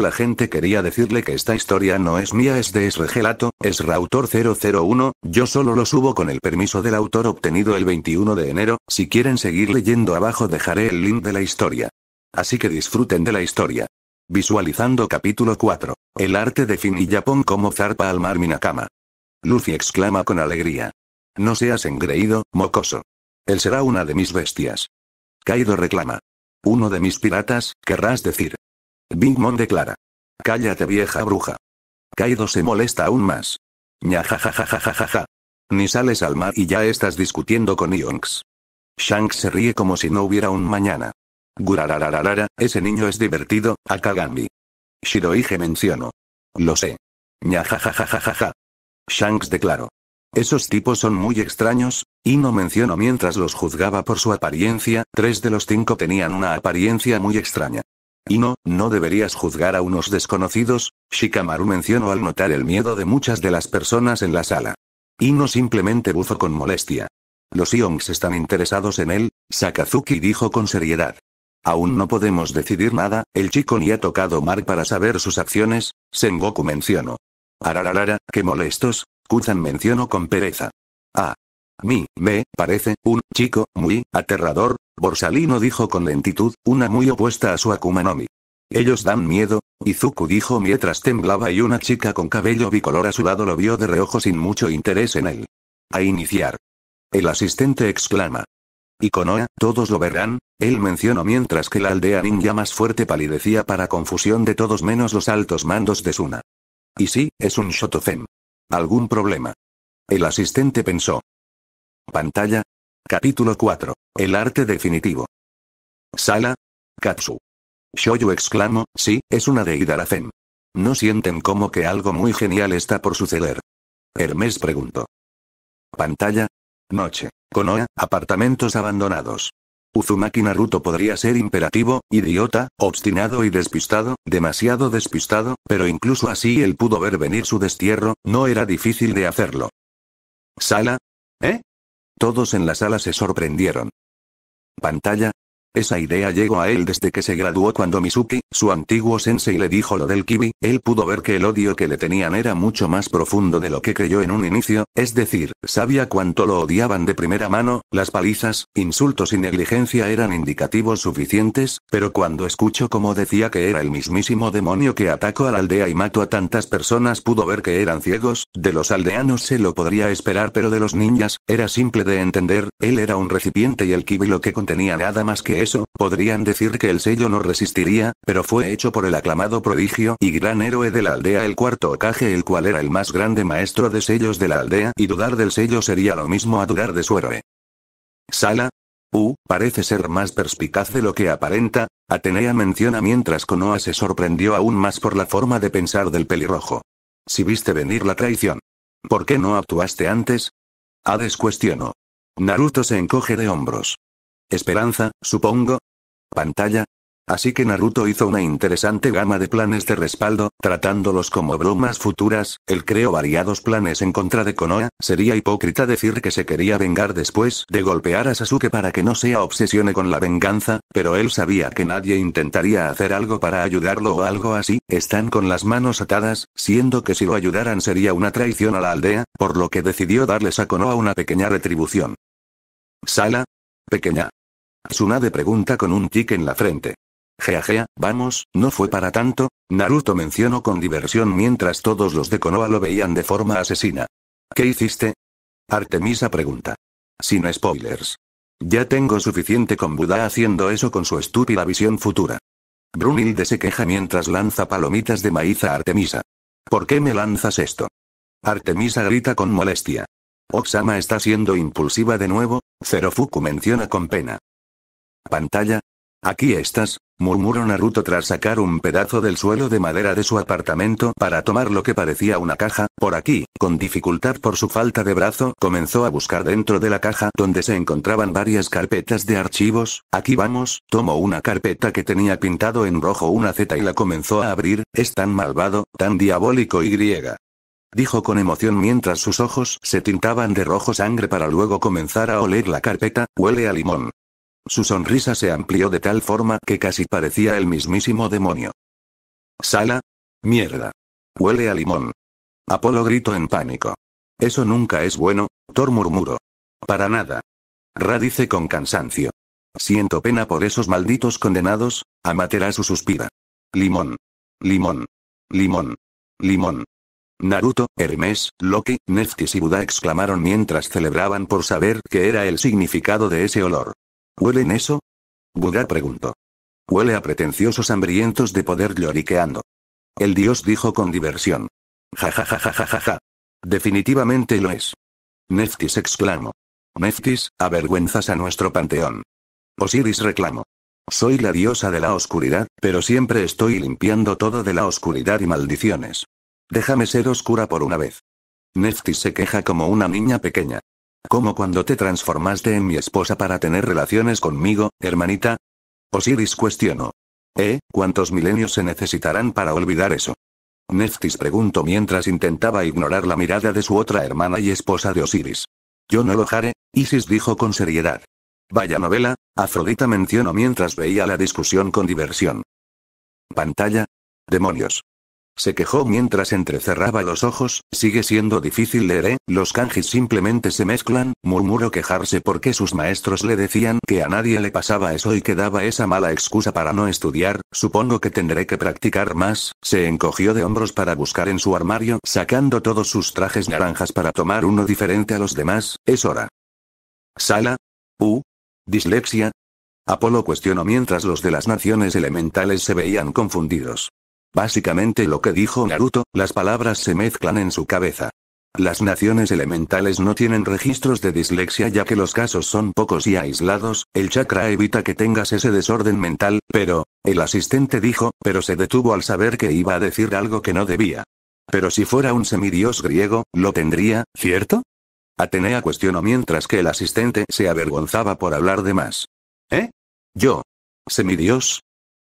la gente quería decirle que esta historia no es mía, es de es rautor 001, yo solo lo subo con el permiso del autor obtenido el 21 de enero, si quieren seguir leyendo abajo dejaré el link de la historia. Así que disfruten de la historia. Visualizando capítulo 4. El arte de Fin y Japón como zarpa al mar Minakama. Lucy exclama con alegría. No seas engreído, mocoso. Él será una de mis bestias. Kaido reclama. Uno de mis piratas, querrás decir. Big Mom declara. Cállate vieja bruja. Kaido se molesta aún más. Ña ja Ni sales al mar y ya estás discutiendo con Ionks. Shanks se ríe como si no hubiera un mañana. Gurarararara, ese niño es divertido, Akagami. Shirohige mencionó. Lo sé. Ña Shanks declaró. Esos tipos son muy extraños, y no menciono mientras los juzgaba por su apariencia, tres de los cinco tenían una apariencia muy extraña. Y no, no deberías juzgar a unos desconocidos, Shikamaru mencionó al notar el miedo de muchas de las personas en la sala. Y no simplemente buzo con molestia. Los Ions están interesados en él, Sakazuki dijo con seriedad. Aún no podemos decidir nada, el chico ni ha tocado mar para saber sus acciones, Sengoku mencionó. Arararara, qué molestos, Kuzan mencionó con pereza. Ah. mí, me, parece, un chico, muy, aterrador, Borsalino dijo con lentitud, una muy opuesta a su mi. Ellos dan miedo, Izuku dijo mientras temblaba y una chica con cabello bicolor a su lado lo vio de reojo sin mucho interés en él. A iniciar. El asistente exclama. Y todos lo verán, él mencionó mientras que la aldea ninja más fuerte palidecía para confusión de todos menos los altos mandos de Suna. Y sí, es un Shotofen. ¿Algún problema? El asistente pensó. Pantalla, Capítulo 4. El arte definitivo. Sala. Katsu. Shoyu exclamó, sí, es una de Idaracen. ¿No sienten como que algo muy genial está por suceder? Hermes preguntó. Pantalla. Noche. Konoha, apartamentos abandonados. Uzumaki Naruto podría ser imperativo, idiota, obstinado y despistado, demasiado despistado, pero incluso así él pudo ver venir su destierro, no era difícil de hacerlo. Sala. ¿Eh? Todos en la sala se sorprendieron. Pantalla, esa idea llegó a él desde que se graduó cuando Mizuki, su antiguo sensei le dijo lo del kibi, él pudo ver que el odio que le tenían era mucho más profundo de lo que creyó en un inicio, es decir, sabía cuánto lo odiaban de primera mano, las palizas, insultos y negligencia eran indicativos suficientes, pero cuando escuchó como decía que era el mismísimo demonio que atacó a la aldea y mató a tantas personas pudo ver que eran ciegos, de los aldeanos se lo podría esperar pero de los ninjas, era simple de entender, él era un recipiente y el kibi lo que contenía nada más que él eso, podrían decir que el sello no resistiría, pero fue hecho por el aclamado prodigio y gran héroe de la aldea el cuarto Okage el cual era el más grande maestro de sellos de la aldea y dudar del sello sería lo mismo a dudar de su héroe. Sala. u parece ser más perspicaz de lo que aparenta, Atenea menciona mientras Konoha se sorprendió aún más por la forma de pensar del pelirrojo. Si viste venir la traición. ¿Por qué no actuaste antes? Hades cuestionó. Naruto se encoge de hombros. Esperanza, supongo. Pantalla. Así que Naruto hizo una interesante gama de planes de respaldo, tratándolos como bromas futuras, él creó variados planes en contra de Konoha, sería hipócrita decir que se quería vengar después de golpear a Sasuke para que no sea obsesione con la venganza, pero él sabía que nadie intentaría hacer algo para ayudarlo o algo así, están con las manos atadas, siendo que si lo ayudaran sería una traición a la aldea, por lo que decidió darles a Konoha una pequeña retribución. Sala, Pequeña. Tsunade pregunta con un tic en la frente. Geagea, vamos, no fue para tanto, Naruto mencionó con diversión mientras todos los de Konoha lo veían de forma asesina. ¿Qué hiciste? Artemisa pregunta. Sin spoilers. Ya tengo suficiente con Buda haciendo eso con su estúpida visión futura. Brunilde se queja mientras lanza palomitas de maíz a Artemisa. ¿Por qué me lanzas esto? Artemisa grita con molestia. Oksama está siendo impulsiva de nuevo, Zerofuku menciona con pena. Pantalla. Aquí estás, murmuró Naruto tras sacar un pedazo del suelo de madera de su apartamento para tomar lo que parecía una caja, por aquí, con dificultad por su falta de brazo, comenzó a buscar dentro de la caja donde se encontraban varias carpetas de archivos, aquí vamos, tomó una carpeta que tenía pintado en rojo una Z y la comenzó a abrir, es tan malvado, tan diabólico y griega dijo con emoción mientras sus ojos se tintaban de rojo sangre para luego comenzar a oler la carpeta, huele a limón. Su sonrisa se amplió de tal forma que casi parecía el mismísimo demonio. Sala. Mierda. Huele a limón. Apolo gritó en pánico. Eso nunca es bueno, Thor murmuró. Para nada. Ra dice con cansancio. Siento pena por esos malditos condenados, su suspira. Limón. Limón. Limón. Limón. Naruto, Hermes, Loki, Neftis y Buda exclamaron mientras celebraban por saber qué era el significado de ese olor. ¿Huelen eso? Buda preguntó. Huele a pretenciosos hambrientos de poder lloriqueando. El dios dijo con diversión. Ja Definitivamente lo es. Neftis exclamó. Neftis, avergüenzas a nuestro panteón. Osiris reclamó. Soy la diosa de la oscuridad, pero siempre estoy limpiando todo de la oscuridad y maldiciones. Déjame ser oscura por una vez. Neftis se queja como una niña pequeña. Como cuando te transformaste en mi esposa para tener relaciones conmigo, hermanita. Osiris cuestionó. ¿Eh? ¿Cuántos milenios se necesitarán para olvidar eso? Neftis preguntó mientras intentaba ignorar la mirada de su otra hermana y esposa de Osiris. Yo no lo haré, Isis dijo con seriedad. Vaya novela, Afrodita mencionó mientras veía la discusión con diversión. Pantalla. Demonios. Se quejó mientras entrecerraba los ojos, sigue siendo difícil leer, ¿eh? los kanjis simplemente se mezclan, murmuró quejarse porque sus maestros le decían que a nadie le pasaba eso y que daba esa mala excusa para no estudiar, supongo que tendré que practicar más, se encogió de hombros para buscar en su armario, sacando todos sus trajes naranjas para tomar uno diferente a los demás, es hora. Sala. U. Dislexia. Apolo cuestionó mientras los de las naciones elementales se veían confundidos. Básicamente lo que dijo Naruto, las palabras se mezclan en su cabeza. Las naciones elementales no tienen registros de dislexia ya que los casos son pocos y aislados, el chakra evita que tengas ese desorden mental, pero, el asistente dijo, pero se detuvo al saber que iba a decir algo que no debía. Pero si fuera un semidios griego, lo tendría, ¿cierto? Atenea cuestionó mientras que el asistente se avergonzaba por hablar de más. ¿Eh? ¿Yo? ¿Semidios?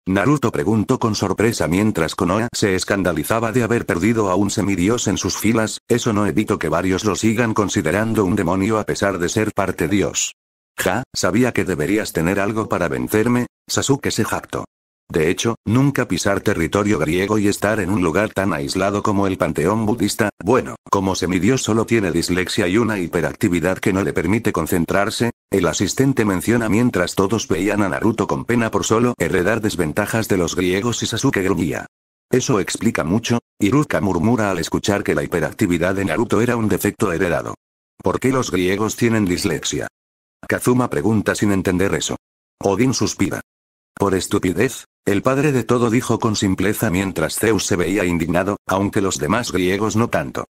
Naruto preguntó con sorpresa mientras Konoha se escandalizaba de haber perdido a un semidios en sus filas, eso no evitó que varios lo sigan considerando un demonio a pesar de ser parte dios. Ja, sabía que deberías tener algo para vencerme, Sasuke se jactó. De hecho, nunca pisar territorio griego y estar en un lugar tan aislado como el panteón budista, bueno, como semidios solo tiene dislexia y una hiperactividad que no le permite concentrarse, el asistente menciona mientras todos veían a Naruto con pena por solo heredar desventajas de los griegos y Sasuke gruñía. Eso explica mucho, Iruka murmura al escuchar que la hiperactividad de Naruto era un defecto heredado. ¿Por qué los griegos tienen dislexia? Kazuma pregunta sin entender eso. Odin suspira. Por estupidez, el padre de todo dijo con simpleza mientras Zeus se veía indignado, aunque los demás griegos no tanto.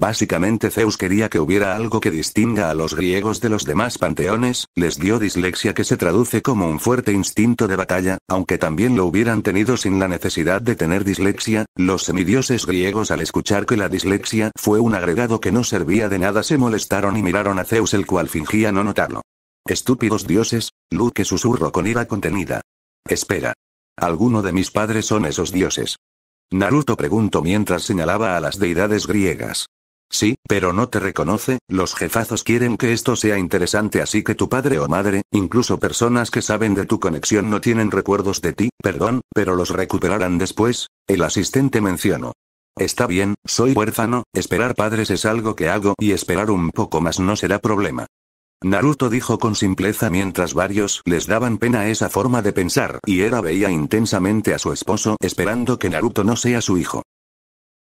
Básicamente Zeus quería que hubiera algo que distinga a los griegos de los demás panteones, les dio dislexia que se traduce como un fuerte instinto de batalla, aunque también lo hubieran tenido sin la necesidad de tener dislexia, los semidioses griegos al escuchar que la dislexia fue un agregado que no servía de nada se molestaron y miraron a Zeus el cual fingía no notarlo. Estúpidos dioses, Luke que susurró con ira contenida. Espera. Alguno de mis padres son esos dioses. Naruto preguntó mientras señalaba a las deidades griegas. Sí, pero no te reconoce, los jefazos quieren que esto sea interesante así que tu padre o madre, incluso personas que saben de tu conexión no tienen recuerdos de ti, perdón, pero los recuperarán después, el asistente mencionó. Está bien, soy huérfano, esperar padres es algo que hago y esperar un poco más no será problema. Naruto dijo con simpleza mientras varios les daban pena esa forma de pensar, y Era veía intensamente a su esposo esperando que Naruto no sea su hijo.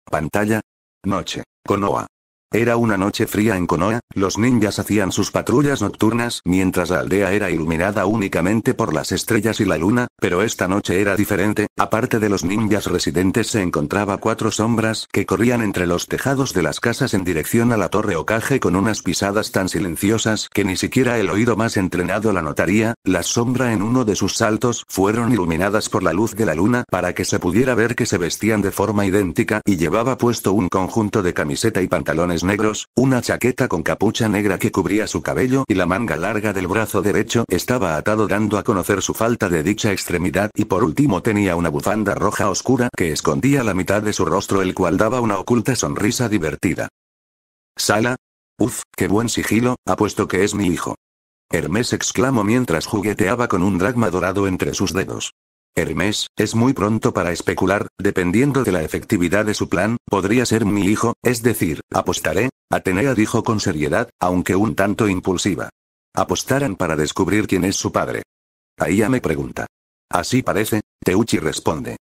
Pantalla. Noche. Konoha. Era una noche fría en Konoha, los ninjas hacían sus patrullas nocturnas mientras la aldea era iluminada únicamente por las estrellas y la luna, pero esta noche era diferente, aparte de los ninjas residentes se encontraba cuatro sombras que corrían entre los tejados de las casas en dirección a la torre Okage con unas pisadas tan silenciosas que ni siquiera el oído más entrenado la notaría, la sombra en uno de sus saltos fueron iluminadas por la luz de la luna para que se pudiera ver que se vestían de forma idéntica y llevaba puesto un conjunto de camiseta y pantalones negros, una chaqueta con capucha negra que cubría su cabello y la manga larga del brazo derecho estaba atado dando a conocer su falta de dicha extremidad y por último tenía una bufanda roja oscura que escondía la mitad de su rostro el cual daba una oculta sonrisa divertida. Sala. Uf, qué buen sigilo, apuesto que es mi hijo. Hermes exclamó mientras jugueteaba con un dragma dorado entre sus dedos. Hermes, es muy pronto para especular, dependiendo de la efectividad de su plan, podría ser mi hijo, es decir, apostaré, Atenea dijo con seriedad, aunque un tanto impulsiva. Apostarán para descubrir quién es su padre. ella me pregunta. Así parece, Teuchi responde.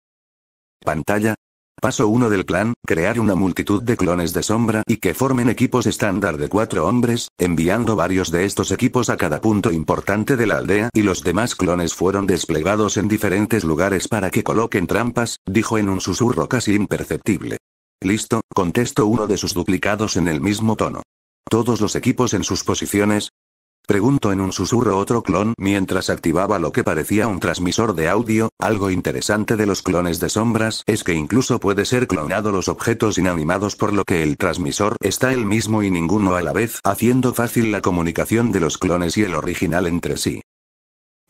Pantalla, Paso 1 del plan, crear una multitud de clones de sombra y que formen equipos estándar de cuatro hombres, enviando varios de estos equipos a cada punto importante de la aldea y los demás clones fueron desplegados en diferentes lugares para que coloquen trampas, dijo en un susurro casi imperceptible. Listo, contestó uno de sus duplicados en el mismo tono. Todos los equipos en sus posiciones, Pregunto en un susurro otro clon mientras activaba lo que parecía un transmisor de audio, algo interesante de los clones de sombras es que incluso puede ser clonado los objetos inanimados por lo que el transmisor está el mismo y ninguno a la vez, haciendo fácil la comunicación de los clones y el original entre sí.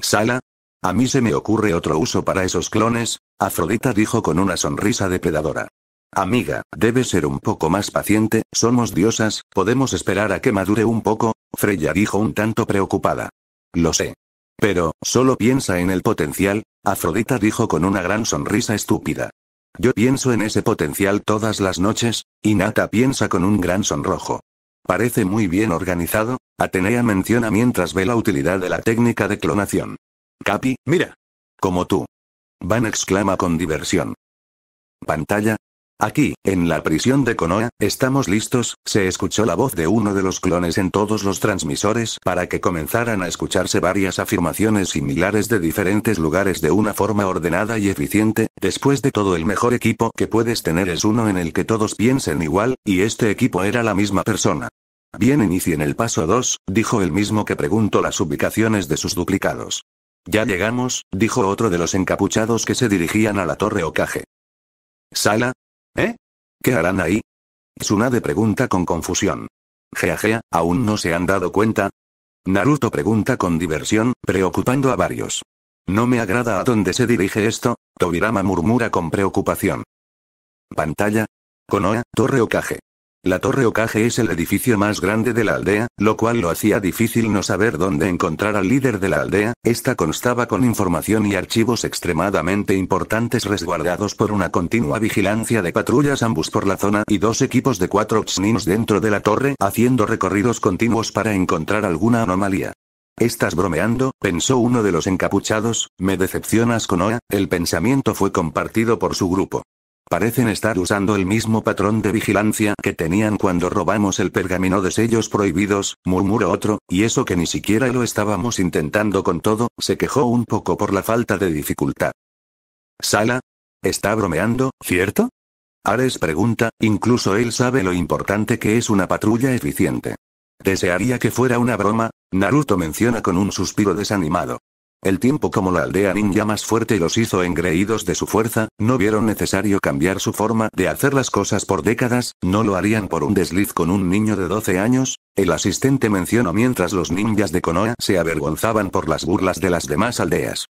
Sala. A mí se me ocurre otro uso para esos clones, Afrodita dijo con una sonrisa depredadora. Amiga, debe ser un poco más paciente, somos diosas, podemos esperar a que madure un poco, Freya dijo un tanto preocupada. Lo sé. Pero, solo piensa en el potencial, Afrodita dijo con una gran sonrisa estúpida. Yo pienso en ese potencial todas las noches, y Nata piensa con un gran sonrojo. Parece muy bien organizado, Atenea menciona mientras ve la utilidad de la técnica de clonación. Capi, mira. Como tú. Van exclama con diversión. Pantalla, Aquí, en la prisión de Konoha, estamos listos, se escuchó la voz de uno de los clones en todos los transmisores para que comenzaran a escucharse varias afirmaciones similares de diferentes lugares de una forma ordenada y eficiente, después de todo el mejor equipo que puedes tener es uno en el que todos piensen igual, y este equipo era la misma persona. Bien inicien el paso 2, dijo el mismo que preguntó las ubicaciones de sus duplicados. Ya llegamos, dijo otro de los encapuchados que se dirigían a la torre Okage. Sala, ¿Eh? ¿Qué harán ahí? Tsunade pregunta con confusión. Gea, ¿aún no se han dado cuenta? Naruto pregunta con diversión, preocupando a varios. No me agrada a dónde se dirige esto, Tobirama murmura con preocupación. Pantalla. Konoha, Torre Okage. La Torre Okage es el edificio más grande de la aldea, lo cual lo hacía difícil no saber dónde encontrar al líder de la aldea, esta constaba con información y archivos extremadamente importantes resguardados por una continua vigilancia de patrullas ambus por la zona y dos equipos de cuatro oxnins dentro de la torre, haciendo recorridos continuos para encontrar alguna anomalía. Estás bromeando, pensó uno de los encapuchados, me decepcionas Oa, el pensamiento fue compartido por su grupo. Parecen estar usando el mismo patrón de vigilancia que tenían cuando robamos el pergamino de sellos prohibidos, murmuró otro, y eso que ni siquiera lo estábamos intentando con todo, se quejó un poco por la falta de dificultad. Sala. Está bromeando, ¿cierto? Ares pregunta, incluso él sabe lo importante que es una patrulla eficiente. Desearía que fuera una broma, Naruto menciona con un suspiro desanimado. El tiempo como la aldea ninja más fuerte los hizo engreídos de su fuerza, no vieron necesario cambiar su forma de hacer las cosas por décadas, no lo harían por un desliz con un niño de 12 años, el asistente mencionó mientras los ninjas de Konoha se avergonzaban por las burlas de las demás aldeas.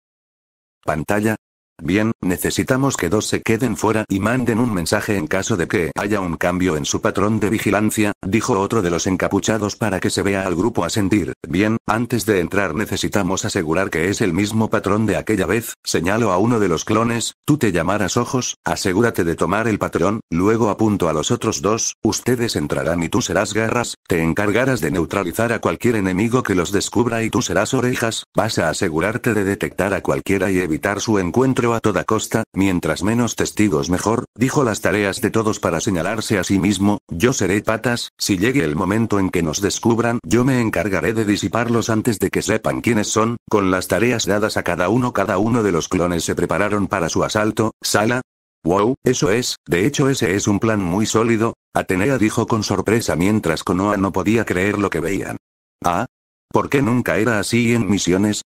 Pantalla, Bien, necesitamos que dos se queden fuera y manden un mensaje en caso de que haya un cambio en su patrón de vigilancia, dijo otro de los encapuchados para que se vea al grupo ascendir Bien, antes de entrar necesitamos asegurar que es el mismo patrón de aquella vez, señalo a uno de los clones, tú te llamarás ojos, asegúrate de tomar el patrón, luego apunto a los otros dos, ustedes entrarán y tú serás garras, te encargarás de neutralizar a cualquier enemigo que los descubra y tú serás orejas, vas a asegurarte de detectar a cualquiera y evitar su encuentro a toda costa, mientras menos testigos mejor, dijo las tareas de todos para señalarse a sí mismo, yo seré patas, si llegue el momento en que nos descubran, yo me encargaré de disiparlos antes de que sepan quiénes son, con las tareas dadas a cada uno cada uno de los clones se prepararon para su asalto, sala, Wow, eso es, de hecho ese es un plan muy sólido, Atenea dijo con sorpresa mientras Konoa no podía creer lo que veían. Ah, ¿por qué nunca era así en misiones?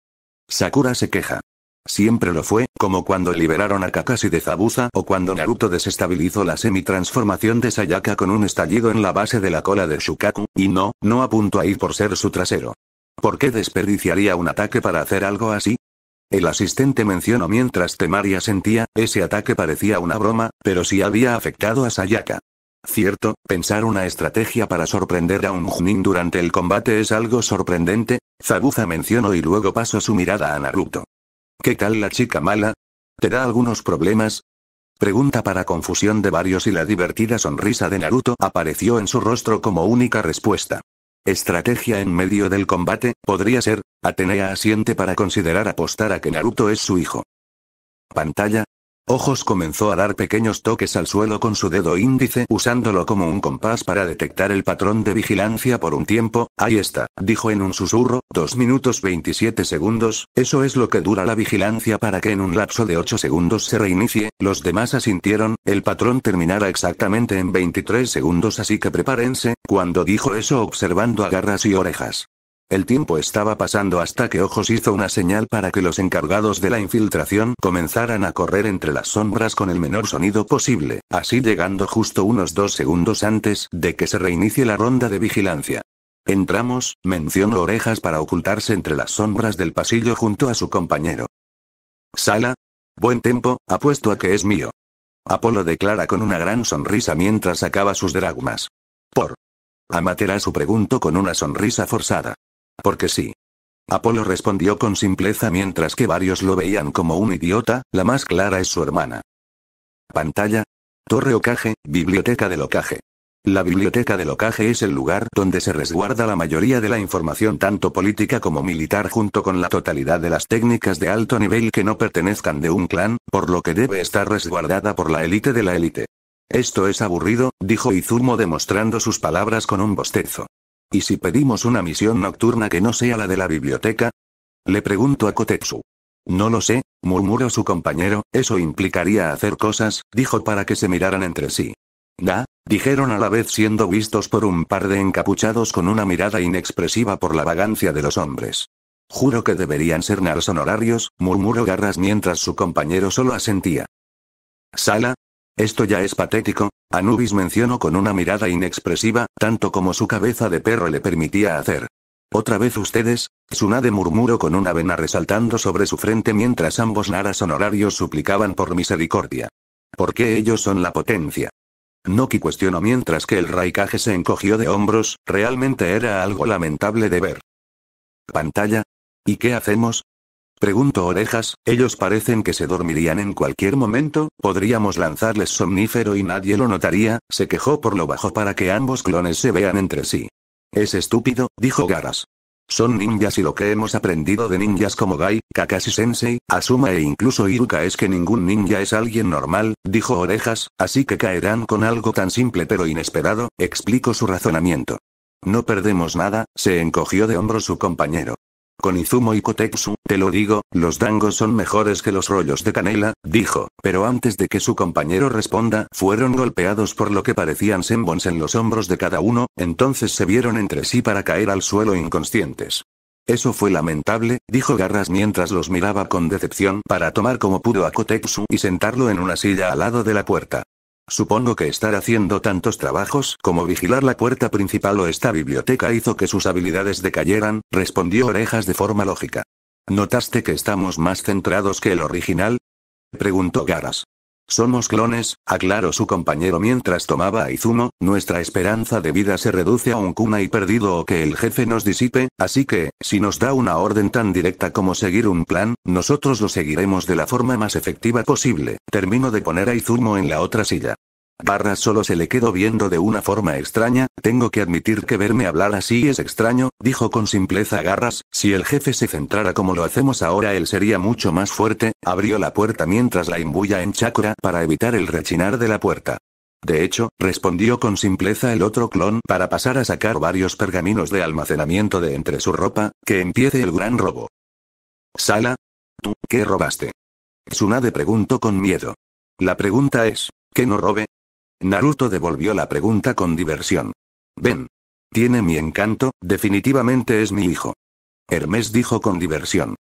Sakura se queja. Siempre lo fue, como cuando liberaron a Kakashi de Zabuza o cuando Naruto desestabilizó la semi-transformación de Sayaka con un estallido en la base de la cola de Shukaku, y no, no a ir por ser su trasero. ¿Por qué desperdiciaría un ataque para hacer algo así? El asistente mencionó mientras Temaria sentía, ese ataque parecía una broma, pero sí había afectado a Sayaka. Cierto, pensar una estrategia para sorprender a un Junin durante el combate es algo sorprendente, Zabuza mencionó y luego pasó su mirada a Naruto. ¿Qué tal la chica mala? ¿Te da algunos problemas? Pregunta para confusión de varios y la divertida sonrisa de Naruto apareció en su rostro como única respuesta. Estrategia en medio del combate, podría ser, Atenea asiente para considerar apostar a que Naruto es su hijo. Pantalla, Ojos comenzó a dar pequeños toques al suelo con su dedo índice usándolo como un compás para detectar el patrón de vigilancia por un tiempo, ahí está, dijo en un susurro, 2 minutos 27 segundos, eso es lo que dura la vigilancia para que en un lapso de 8 segundos se reinicie, los demás asintieron, el patrón terminará exactamente en 23 segundos así que prepárense, cuando dijo eso observando a garras y orejas. El tiempo estaba pasando hasta que Ojos hizo una señal para que los encargados de la infiltración comenzaran a correr entre las sombras con el menor sonido posible, así llegando justo unos dos segundos antes de que se reinicie la ronda de vigilancia. Entramos, mencionó orejas para ocultarse entre las sombras del pasillo junto a su compañero. Sala. Buen tiempo, apuesto a que es mío. Apolo declara con una gran sonrisa mientras acaba sus dragmas. Por. Amaterasu preguntó con una sonrisa forzada. Porque sí. Apolo respondió con simpleza mientras que varios lo veían como un idiota, la más clara es su hermana. Pantalla. Torre Ocaje, Biblioteca del Ocaje. La Biblioteca del Ocaje es el lugar donde se resguarda la mayoría de la información tanto política como militar junto con la totalidad de las técnicas de alto nivel que no pertenezcan de un clan, por lo que debe estar resguardada por la élite de la élite. Esto es aburrido, dijo Izumo demostrando sus palabras con un bostezo. ¿Y si pedimos una misión nocturna que no sea la de la biblioteca? Le pregunto a Kotetsu. No lo sé, murmuró su compañero, eso implicaría hacer cosas, dijo para que se miraran entre sí. Da, dijeron a la vez siendo vistos por un par de encapuchados con una mirada inexpresiva por la vagancia de los hombres. Juro que deberían ser nars honorarios, murmuró Garras mientras su compañero solo asentía. Sala, esto ya es patético, Anubis mencionó con una mirada inexpresiva, tanto como su cabeza de perro le permitía hacer. Otra vez ustedes, Tsunade murmuró con una vena resaltando sobre su frente mientras ambos naras honorarios suplicaban por misericordia. ¿Por qué ellos son la potencia? Noki cuestionó mientras que el Raikage se encogió de hombros, realmente era algo lamentable de ver. Pantalla. ¿Y qué hacemos? Pregunto orejas, ellos parecen que se dormirían en cualquier momento, podríamos lanzarles somnífero y nadie lo notaría, se quejó por lo bajo para que ambos clones se vean entre sí. Es estúpido, dijo Garas. Son ninjas y lo que hemos aprendido de ninjas como Gai, Kakashi Sensei, Asuma e incluso Iruka es que ningún ninja es alguien normal, dijo Orejas, así que caerán con algo tan simple pero inesperado, explico su razonamiento. No perdemos nada, se encogió de hombros su compañero. Con Izumo y Kotetsu, te lo digo, los dangos son mejores que los rollos de canela, dijo, pero antes de que su compañero responda, fueron golpeados por lo que parecían sembons en los hombros de cada uno, entonces se vieron entre sí para caer al suelo inconscientes. Eso fue lamentable, dijo Garras mientras los miraba con decepción para tomar como pudo a Kotetsu y sentarlo en una silla al lado de la puerta. Supongo que estar haciendo tantos trabajos como vigilar la puerta principal o esta biblioteca hizo que sus habilidades decayeran, respondió Orejas de forma lógica. ¿Notaste que estamos más centrados que el original? Preguntó Garas. Somos clones, aclaró su compañero mientras tomaba a Izumo, nuestra esperanza de vida se reduce a un cuna y perdido o que el jefe nos disipe, así que, si nos da una orden tan directa como seguir un plan, nosotros lo seguiremos de la forma más efectiva posible. Termino de poner a Izumo en la otra silla. Barra solo se le quedó viendo de una forma extraña, tengo que admitir que verme hablar así es extraño, dijo con simpleza Garras, si el jefe se centrara como lo hacemos ahora él sería mucho más fuerte, abrió la puerta mientras la imbuya en chakra para evitar el rechinar de la puerta. De hecho, respondió con simpleza el otro clon para pasar a sacar varios pergaminos de almacenamiento de entre su ropa, que empiece el gran robo. Sala. ¿Tú qué robaste? Tsunade preguntó con miedo. La pregunta es, ¿qué no robe? Naruto devolvió la pregunta con diversión. Ven. Tiene mi encanto, definitivamente es mi hijo. Hermes dijo con diversión.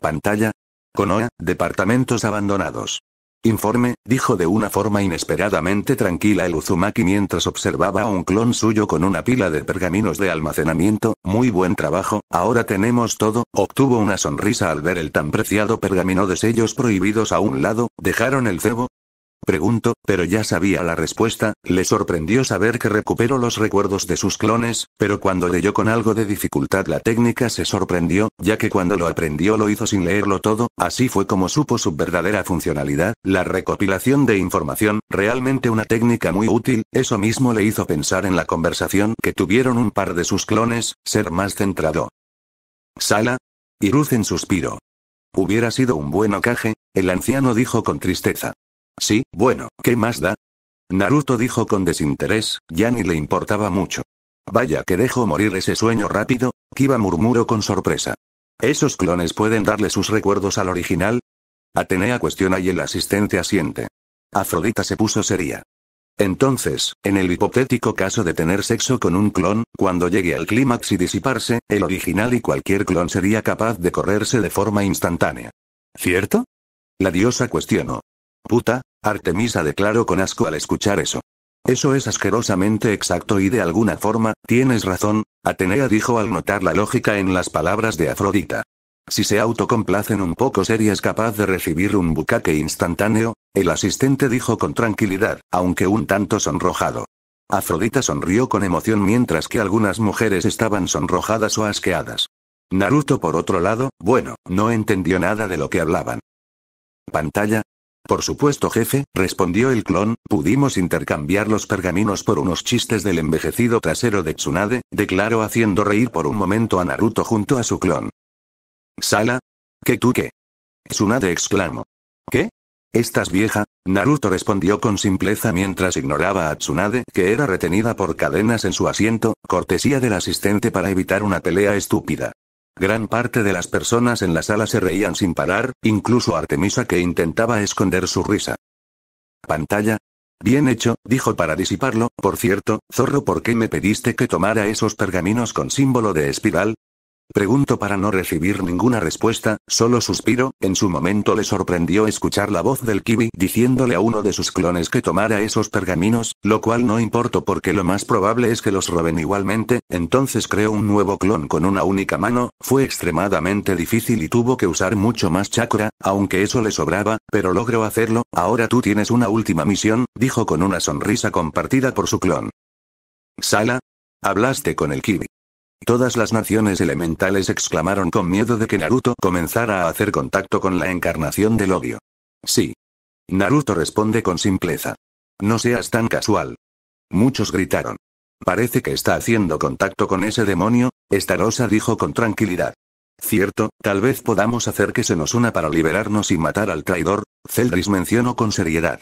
Pantalla. Konoha, departamentos abandonados. Informe, dijo de una forma inesperadamente tranquila el Uzumaki mientras observaba a un clon suyo con una pila de pergaminos de almacenamiento, muy buen trabajo, ahora tenemos todo, obtuvo una sonrisa al ver el tan preciado pergamino de sellos prohibidos a un lado, dejaron el cebo, Pregunto, pero ya sabía la respuesta, le sorprendió saber que recuperó los recuerdos de sus clones, pero cuando leyó con algo de dificultad la técnica se sorprendió, ya que cuando lo aprendió lo hizo sin leerlo todo, así fue como supo su verdadera funcionalidad, la recopilación de información, realmente una técnica muy útil, eso mismo le hizo pensar en la conversación que tuvieron un par de sus clones, ser más centrado. Sala. y en suspiro. Hubiera sido un buen ocaje, el anciano dijo con tristeza. Sí, bueno, ¿qué más da? Naruto dijo con desinterés, ya ni le importaba mucho. Vaya que dejo morir ese sueño rápido, Kiba murmuró con sorpresa. ¿Esos clones pueden darle sus recuerdos al original? Atenea cuestiona y el asistente asiente. Afrodita se puso seria. Entonces, en el hipotético caso de tener sexo con un clon, cuando llegue al clímax y disiparse, el original y cualquier clon sería capaz de correrse de forma instantánea. ¿Cierto? La diosa cuestionó. Puta, Artemisa declaró con asco al escuchar eso. Eso es asquerosamente exacto y de alguna forma, tienes razón, Atenea dijo al notar la lógica en las palabras de Afrodita. Si se autocomplacen un poco serías capaz de recibir un bucaque instantáneo, el asistente dijo con tranquilidad, aunque un tanto sonrojado. Afrodita sonrió con emoción mientras que algunas mujeres estaban sonrojadas o asqueadas. Naruto por otro lado, bueno, no entendió nada de lo que hablaban. Pantalla, por supuesto, jefe, respondió el clon, pudimos intercambiar los pergaminos por unos chistes del envejecido trasero de Tsunade, declaró haciendo reír por un momento a Naruto junto a su clon. Sala. ¿Qué tú qué? Tsunade exclamó. ¿Qué? ¿Estás vieja? Naruto respondió con simpleza mientras ignoraba a Tsunade, que era retenida por cadenas en su asiento, cortesía del asistente para evitar una pelea estúpida. Gran parte de las personas en la sala se reían sin parar, incluso Artemisa que intentaba esconder su risa. Pantalla. Bien hecho, dijo para disiparlo, por cierto, zorro, ¿por qué me pediste que tomara esos pergaminos con símbolo de espiral? Pregunto para no recibir ninguna respuesta, solo suspiro, en su momento le sorprendió escuchar la voz del Kiwi diciéndole a uno de sus clones que tomara esos pergaminos, lo cual no importó porque lo más probable es que los roben igualmente, entonces creó un nuevo clon con una única mano, fue extremadamente difícil y tuvo que usar mucho más chakra, aunque eso le sobraba, pero logró hacerlo, ahora tú tienes una última misión, dijo con una sonrisa compartida por su clon. Sala. Hablaste con el Kiwi. Todas las naciones elementales exclamaron con miedo de que Naruto comenzara a hacer contacto con la encarnación del odio. Sí. Naruto responde con simpleza. No seas tan casual. Muchos gritaron. Parece que está haciendo contacto con ese demonio, Starosa dijo con tranquilidad. Cierto, tal vez podamos hacer que se nos una para liberarnos y matar al traidor, Celdris mencionó con seriedad.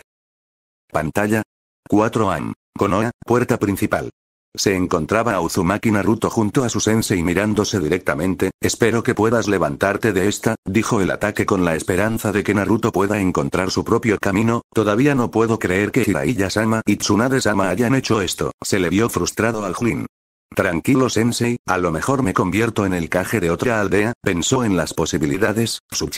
Pantalla. 4 AM. Konoha, puerta principal. Se encontraba a Uzumaki Naruto junto a su sensei mirándose directamente, espero que puedas levantarte de esta, dijo el ataque con la esperanza de que Naruto pueda encontrar su propio camino, todavía no puedo creer que Jiraiya-sama y Tsunade-sama hayan hecho esto, se le vio frustrado al Jin. Tranquilo sensei, a lo mejor me convierto en el caje de otra aldea, pensó en las posibilidades, su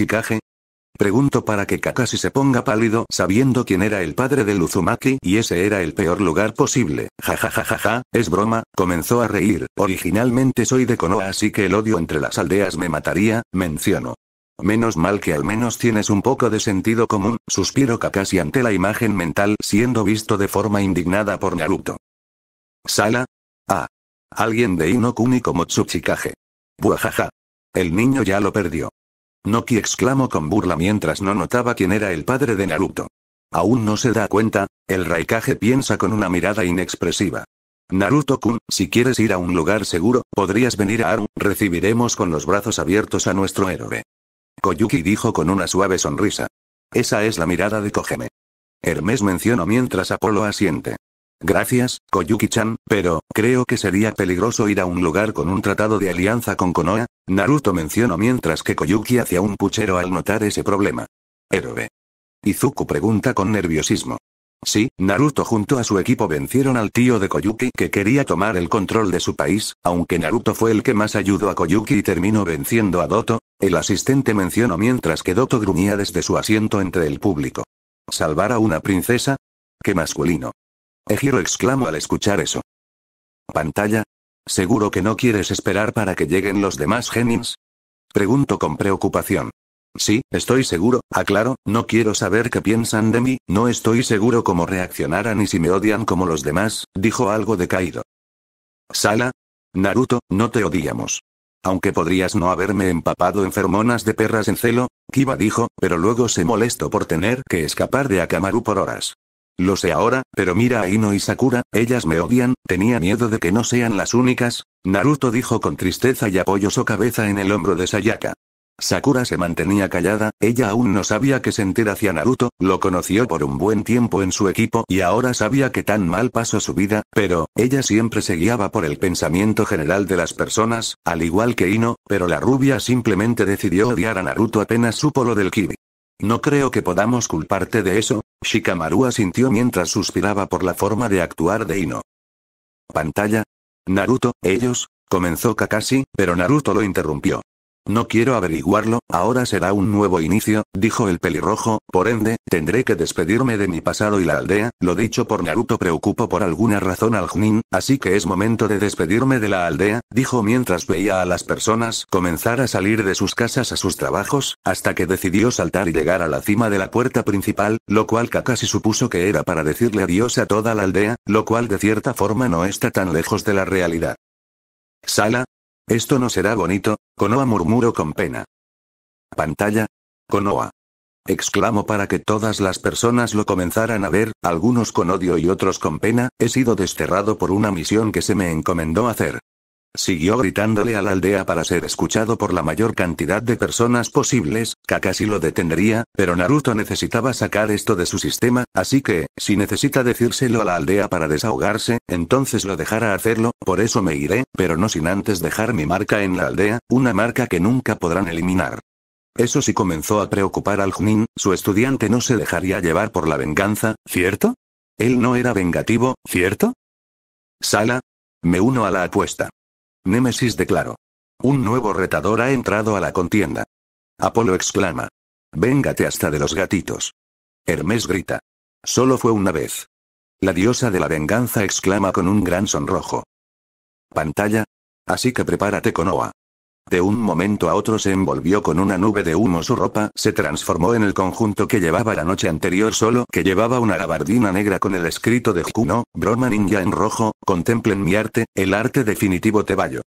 pregunto para que Kakashi se ponga pálido sabiendo quién era el padre de Luzumaki y ese era el peor lugar posible. Ja ja ja ja es broma, comenzó a reír. Originalmente soy de Konoha así que el odio entre las aldeas me mataría, menciono. Menos mal que al menos tienes un poco de sentido común, suspiro Kakashi ante la imagen mental siendo visto de forma indignada por Naruto. Sala. Ah. Alguien de Inokuni como Tsuchikage. Buajaja. El niño ya lo perdió. Noki exclamó con burla mientras no notaba quién era el padre de Naruto. Aún no se da cuenta, el Raikage piensa con una mirada inexpresiva. Naruto-kun, si quieres ir a un lugar seguro, podrías venir a Aru, recibiremos con los brazos abiertos a nuestro héroe. Koyuki dijo con una suave sonrisa. Esa es la mirada de Kogeme. Hermes mencionó mientras Apolo asiente. Gracias, Koyuki-chan, pero, creo que sería peligroso ir a un lugar con un tratado de alianza con Konoha, Naruto mencionó mientras que Koyuki hacía un puchero al notar ese problema. Héroe. Izuku pregunta con nerviosismo. Sí, Naruto junto a su equipo vencieron al tío de Koyuki que quería tomar el control de su país, aunque Naruto fue el que más ayudó a Koyuki y terminó venciendo a Doto, el asistente mencionó mientras que Doto gruñía desde su asiento entre el público. ¿Salvar a una princesa? ¡Qué masculino! Ejiro exclamó al escuchar eso. Pantalla, ¿Seguro que no quieres esperar para que lleguen los demás genins? Pregunto con preocupación. Sí, estoy seguro, aclaro, no quiero saber qué piensan de mí, no estoy seguro cómo reaccionarán y si me odian como los demás, dijo algo decaído. Sala. Naruto, no te odiamos. Aunque podrías no haberme empapado en fermonas de perras en celo, Kiba dijo, pero luego se molestó por tener que escapar de Akamaru por horas. Lo sé ahora, pero mira a Ino y Sakura, ellas me odian, tenía miedo de que no sean las únicas, Naruto dijo con tristeza y apoyó su cabeza en el hombro de Sayaka. Sakura se mantenía callada, ella aún no sabía qué sentir hacia Naruto, lo conoció por un buen tiempo en su equipo y ahora sabía que tan mal pasó su vida, pero, ella siempre se guiaba por el pensamiento general de las personas, al igual que Ino, pero la rubia simplemente decidió odiar a Naruto apenas supo lo del Kibi. No creo que podamos culparte de eso, Shikamaru asintió mientras suspiraba por la forma de actuar de Ino. Pantalla. Naruto, ellos, comenzó Kakashi, pero Naruto lo interrumpió. No quiero averiguarlo, ahora será un nuevo inicio, dijo el pelirrojo, por ende, tendré que despedirme de mi pasado y la aldea, lo dicho por Naruto preocupa por alguna razón al Junin, así que es momento de despedirme de la aldea, dijo mientras veía a las personas comenzar a salir de sus casas a sus trabajos, hasta que decidió saltar y llegar a la cima de la puerta principal, lo cual Kakashi supuso que era para decirle adiós a toda la aldea, lo cual de cierta forma no está tan lejos de la realidad. Sala, esto no será bonito, Konoa murmuró con pena. Pantalla. Konoa. Exclamo para que todas las personas lo comenzaran a ver, algunos con odio y otros con pena, he sido desterrado por una misión que se me encomendó hacer. Siguió gritándole a la aldea para ser escuchado por la mayor cantidad de personas posibles, Kakashi lo detendría, pero Naruto necesitaba sacar esto de su sistema, así que, si necesita decírselo a la aldea para desahogarse, entonces lo dejará hacerlo, por eso me iré, pero no sin antes dejar mi marca en la aldea, una marca que nunca podrán eliminar. Eso sí comenzó a preocupar al Junin, su estudiante no se dejaría llevar por la venganza, ¿cierto? Él no era vengativo, ¿cierto? Sala. Me uno a la apuesta. Némesis declaró. Un nuevo retador ha entrado a la contienda. Apolo exclama. Véngate hasta de los gatitos. Hermes grita. Solo fue una vez. La diosa de la venganza exclama con un gran sonrojo. Pantalla. Así que prepárate con Oa. De un momento a otro se envolvió con una nube de humo su ropa, se transformó en el conjunto que llevaba la noche anterior solo que llevaba una gabardina negra con el escrito de Juno, broma ninja en rojo, contemplen mi arte, el arte definitivo Teballo.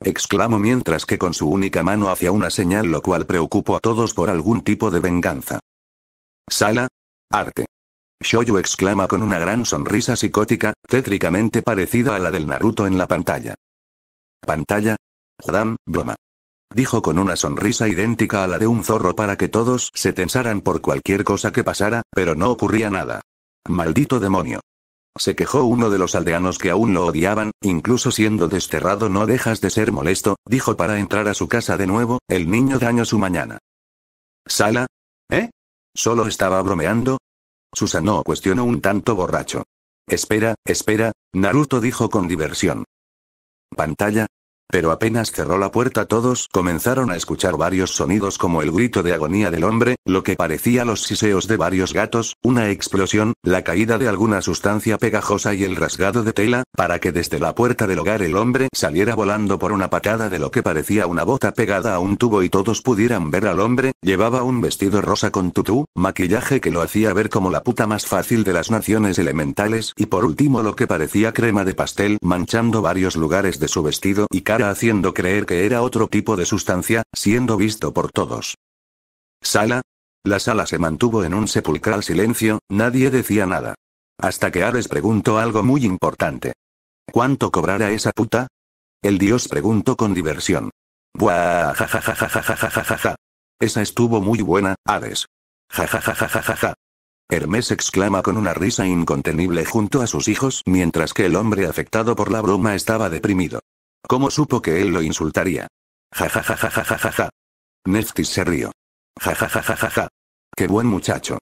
Exclamó mientras que con su única mano hacía una señal lo cual preocupó a todos por algún tipo de venganza. Sala. Arte. Shoyo exclama con una gran sonrisa psicótica, tétricamente parecida a la del Naruto en la pantalla. Pantalla, Adam, broma. Dijo con una sonrisa idéntica a la de un zorro para que todos se tensaran por cualquier cosa que pasara, pero no ocurría nada. Maldito demonio. Se quejó uno de los aldeanos que aún lo odiaban, incluso siendo desterrado no dejas de ser molesto, dijo para entrar a su casa de nuevo, el niño dañó su mañana. ¿Sala? ¿Eh? ¿Solo estaba bromeando? Susano cuestionó un tanto borracho. Espera, espera, Naruto dijo con diversión. Pantalla, pero apenas cerró la puerta todos comenzaron a escuchar varios sonidos como el grito de agonía del hombre, lo que parecía los siseos de varios gatos, una explosión, la caída de alguna sustancia pegajosa y el rasgado de tela, para que desde la puerta del hogar el hombre saliera volando por una patada de lo que parecía una bota pegada a un tubo y todos pudieran ver al hombre, llevaba un vestido rosa con tutú, maquillaje que lo hacía ver como la puta más fácil de las naciones elementales y por último lo que parecía crema de pastel manchando varios lugares de su vestido y cara haciendo creer que era otro tipo de sustancia, siendo visto por todos. ¿Sala? La sala se mantuvo en un sepulcral silencio, nadie decía nada. Hasta que Ares preguntó algo muy importante. ¿Cuánto cobrará esa puta? El dios preguntó con diversión. Buah, ja, Esa estuvo muy buena, Ares. Ja ja Hermes exclama con una risa incontenible junto a sus hijos mientras que el hombre afectado por la broma estaba deprimido. ¿Cómo supo que él lo insultaría? Ja ja ja ja ja ja ja Neftis se rió. Ja ja ja ja ja ja. Qué buen muchacho.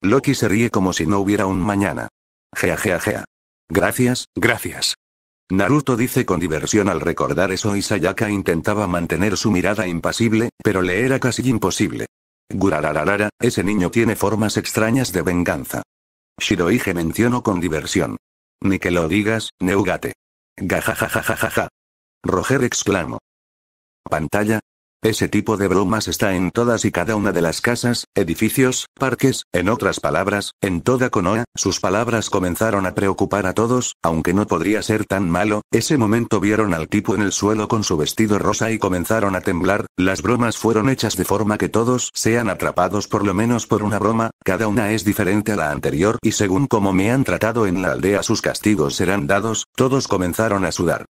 Loki se ríe como si no hubiera un mañana. Gea gea gea. Gracias, gracias. Naruto dice con diversión al recordar eso y Sayaka intentaba mantener su mirada impasible, pero le era casi imposible. Gurarararara, ese niño tiene formas extrañas de venganza. Shirohige mencionó con diversión. Ni que lo digas, Neugate. Gajajajajaja. Roger exclamó. Pantalla. Ese tipo de bromas está en todas y cada una de las casas, edificios, parques, en otras palabras, en toda Conoa, sus palabras comenzaron a preocupar a todos, aunque no podría ser tan malo, ese momento vieron al tipo en el suelo con su vestido rosa y comenzaron a temblar, las bromas fueron hechas de forma que todos sean atrapados por lo menos por una broma, cada una es diferente a la anterior y según como me han tratado en la aldea sus castigos serán dados, todos comenzaron a sudar.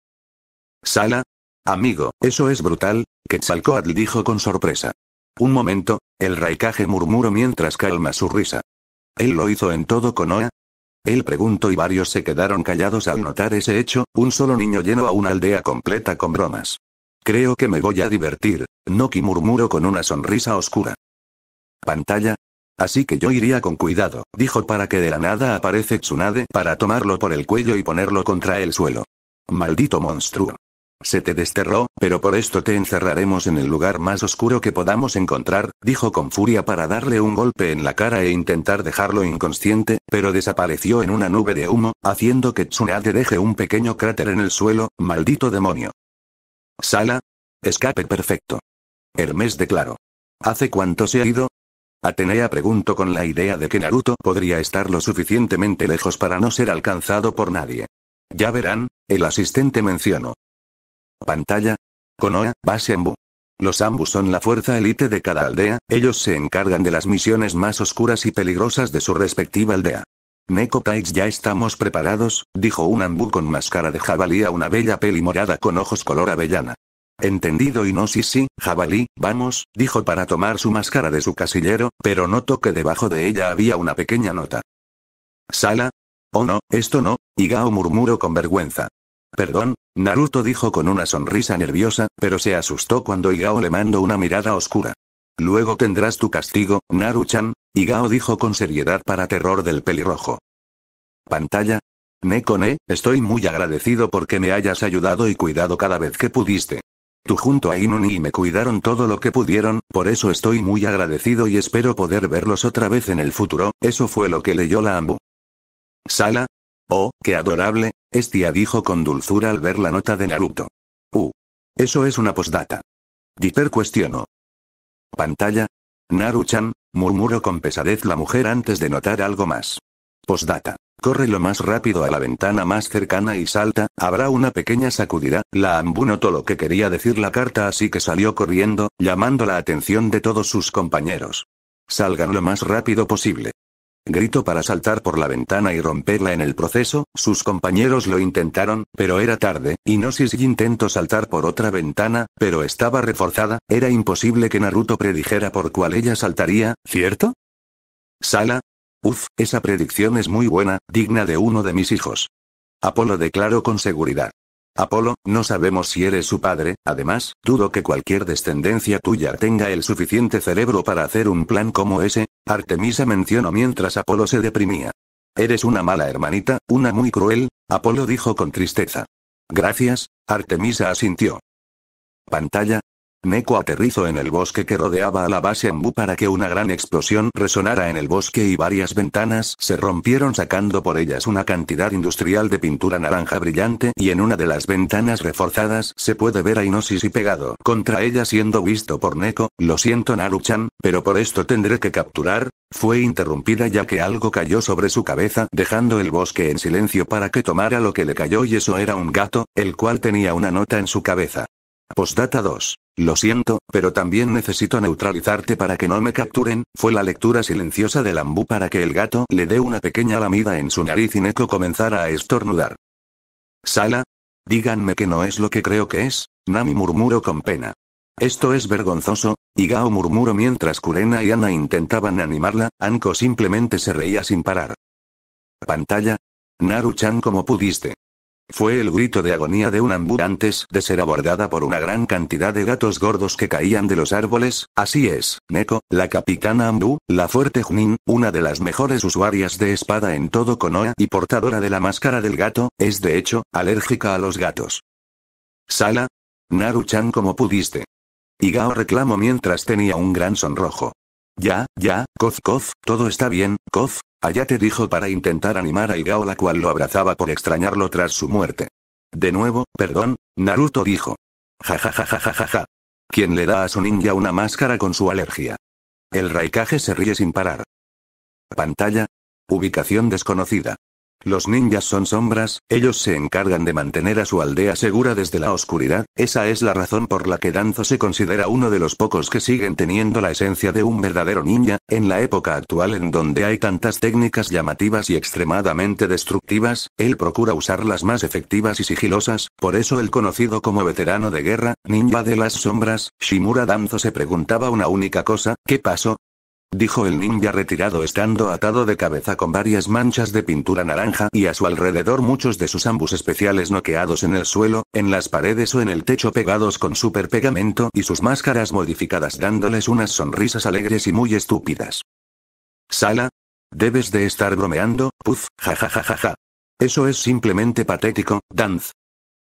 Sala. Amigo, eso es brutal, Quetzalcoatl dijo con sorpresa. Un momento, el raikaje murmuró mientras calma su risa. ¿Él lo hizo en todo con Oa? Él preguntó y varios se quedaron callados al notar ese hecho, un solo niño lleno a una aldea completa con bromas. Creo que me voy a divertir, Noki murmuró con una sonrisa oscura. Pantalla. Así que yo iría con cuidado, dijo para que de la nada aparece Tsunade para tomarlo por el cuello y ponerlo contra el suelo. Maldito monstruo. Se te desterró, pero por esto te encerraremos en el lugar más oscuro que podamos encontrar, dijo con furia para darle un golpe en la cara e intentar dejarlo inconsciente, pero desapareció en una nube de humo, haciendo que Tsunade deje un pequeño cráter en el suelo, maldito demonio. Sala. Escape perfecto. Hermes declaró. ¿Hace cuánto se ha ido? Atenea preguntó con la idea de que Naruto podría estar lo suficientemente lejos para no ser alcanzado por nadie. Ya verán, el asistente mencionó. Pantalla. Konoha, base Ambu. Los Ambu son la fuerza élite de cada aldea, ellos se encargan de las misiones más oscuras y peligrosas de su respectiva aldea. Neko Taix ya estamos preparados, dijo un Ambu con máscara de jabalí a una bella peli morada con ojos color avellana. Entendido y no sí sí, jabalí, vamos, dijo para tomar su máscara de su casillero, pero notó que debajo de ella había una pequeña nota. Sala. Oh no, esto no, Y Gao murmuró con vergüenza. Perdón, Naruto dijo con una sonrisa nerviosa, pero se asustó cuando Igao le mandó una mirada oscura. Luego tendrás tu castigo, Naru-chan, Igao dijo con seriedad para terror del pelirrojo. Pantalla. Nekone, estoy muy agradecido porque me hayas ayudado y cuidado cada vez que pudiste. Tú junto a Inuni me cuidaron todo lo que pudieron, por eso estoy muy agradecido y espero poder verlos otra vez en el futuro, eso fue lo que leyó la Ambu. Sala, Oh, qué adorable, Estia dijo con dulzura al ver la nota de Naruto. Uh. Eso es una postdata. Dipper cuestionó. Pantalla. Naru-chan, murmuró con pesadez la mujer antes de notar algo más. Postdata. Corre lo más rápido a la ventana más cercana y salta, habrá una pequeña sacudida. La Ambu notó lo que quería decir la carta así que salió corriendo, llamando la atención de todos sus compañeros. Salgan lo más rápido posible. Grito para saltar por la ventana y romperla en el proceso, sus compañeros lo intentaron, pero era tarde, y no si intentó saltar por otra ventana, pero estaba reforzada, era imposible que Naruto predijera por cuál ella saltaría, ¿cierto? Sala. Uf, esa predicción es muy buena, digna de uno de mis hijos. Apolo declaró con seguridad. Apolo, no sabemos si eres su padre, además, dudo que cualquier descendencia tuya tenga el suficiente cerebro para hacer un plan como ese, Artemisa mencionó mientras Apolo se deprimía. Eres una mala hermanita, una muy cruel, Apolo dijo con tristeza. Gracias, Artemisa asintió. Pantalla, Neko aterrizó en el bosque que rodeaba a la base Ambu para que una gran explosión resonara en el bosque y varias ventanas se rompieron sacando por ellas una cantidad industrial de pintura naranja brillante y en una de las ventanas reforzadas se puede ver a Inosis y pegado contra ella siendo visto por Neko, lo siento Naruchan, pero por esto tendré que capturar, fue interrumpida ya que algo cayó sobre su cabeza dejando el bosque en silencio para que tomara lo que le cayó y eso era un gato, el cual tenía una nota en su cabeza. Postdata 2. Lo siento, pero también necesito neutralizarte para que no me capturen, fue la lectura silenciosa del ambú para que el gato le dé una pequeña lamida en su nariz y Neko comenzara a estornudar. Sala. Díganme que no es lo que creo que es, Nami murmuró con pena. Esto es vergonzoso, y Gao murmuró mientras Kurena y Ana intentaban animarla, Anko simplemente se reía sin parar. Pantalla. Naru-chan como pudiste. Fue el grito de agonía de un Ambu antes de ser abordada por una gran cantidad de gatos gordos que caían de los árboles. Así es, Neko, la capitana Ambu, la fuerte Junin, una de las mejores usuarias de espada en todo Konoha y portadora de la máscara del gato, es de hecho, alérgica a los gatos. Sala. Naru-chan como pudiste. Y Gao reclamó mientras tenía un gran sonrojo. Ya, ya, Koz Koz, todo está bien, Koz, allá te dijo para intentar animar a Igao la cual lo abrazaba por extrañarlo tras su muerte. De nuevo, perdón, Naruto dijo. Ja ja ja ja ja ja le da a su ninja una máscara con su alergia. El Raikage se ríe sin parar. Pantalla. Ubicación desconocida. Los ninjas son sombras, ellos se encargan de mantener a su aldea segura desde la oscuridad, esa es la razón por la que Danzo se considera uno de los pocos que siguen teniendo la esencia de un verdadero ninja, en la época actual en donde hay tantas técnicas llamativas y extremadamente destructivas, él procura usar las más efectivas y sigilosas, por eso el conocido como veterano de guerra, ninja de las sombras, Shimura Danzo se preguntaba una única cosa, ¿qué pasó? dijo el ninja retirado estando atado de cabeza con varias manchas de pintura naranja y a su alrededor muchos de sus ambus especiales noqueados en el suelo, en las paredes o en el techo pegados con super pegamento y sus máscaras modificadas dándoles unas sonrisas alegres y muy estúpidas. Sala. Debes de estar bromeando, puf, jajajajaja. Eso es simplemente patético, Danz.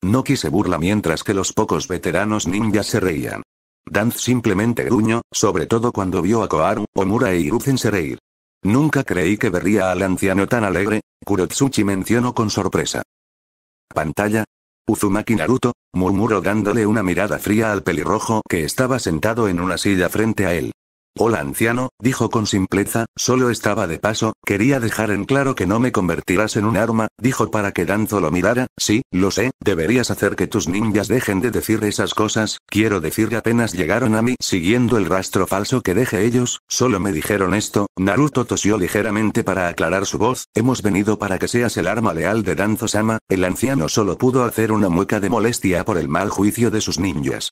no se burla mientras que los pocos veteranos ninjas se reían. Danz simplemente gruñó, sobre todo cuando vio a Koharu, Omura e Hiruzen reír. Nunca creí que vería al anciano tan alegre, Kurotsuchi mencionó con sorpresa. Pantalla. Uzumaki Naruto, murmuró dándole una mirada fría al pelirrojo que estaba sentado en una silla frente a él. Hola anciano, dijo con simpleza, solo estaba de paso, quería dejar en claro que no me convertirás en un arma, dijo para que Danzo lo mirara, sí, lo sé, deberías hacer que tus ninjas dejen de decir esas cosas, quiero decir que apenas llegaron a mí siguiendo el rastro falso que dejé ellos, solo me dijeron esto, Naruto tosió ligeramente para aclarar su voz, hemos venido para que seas el arma leal de Danzo-sama, el anciano solo pudo hacer una mueca de molestia por el mal juicio de sus ninjas.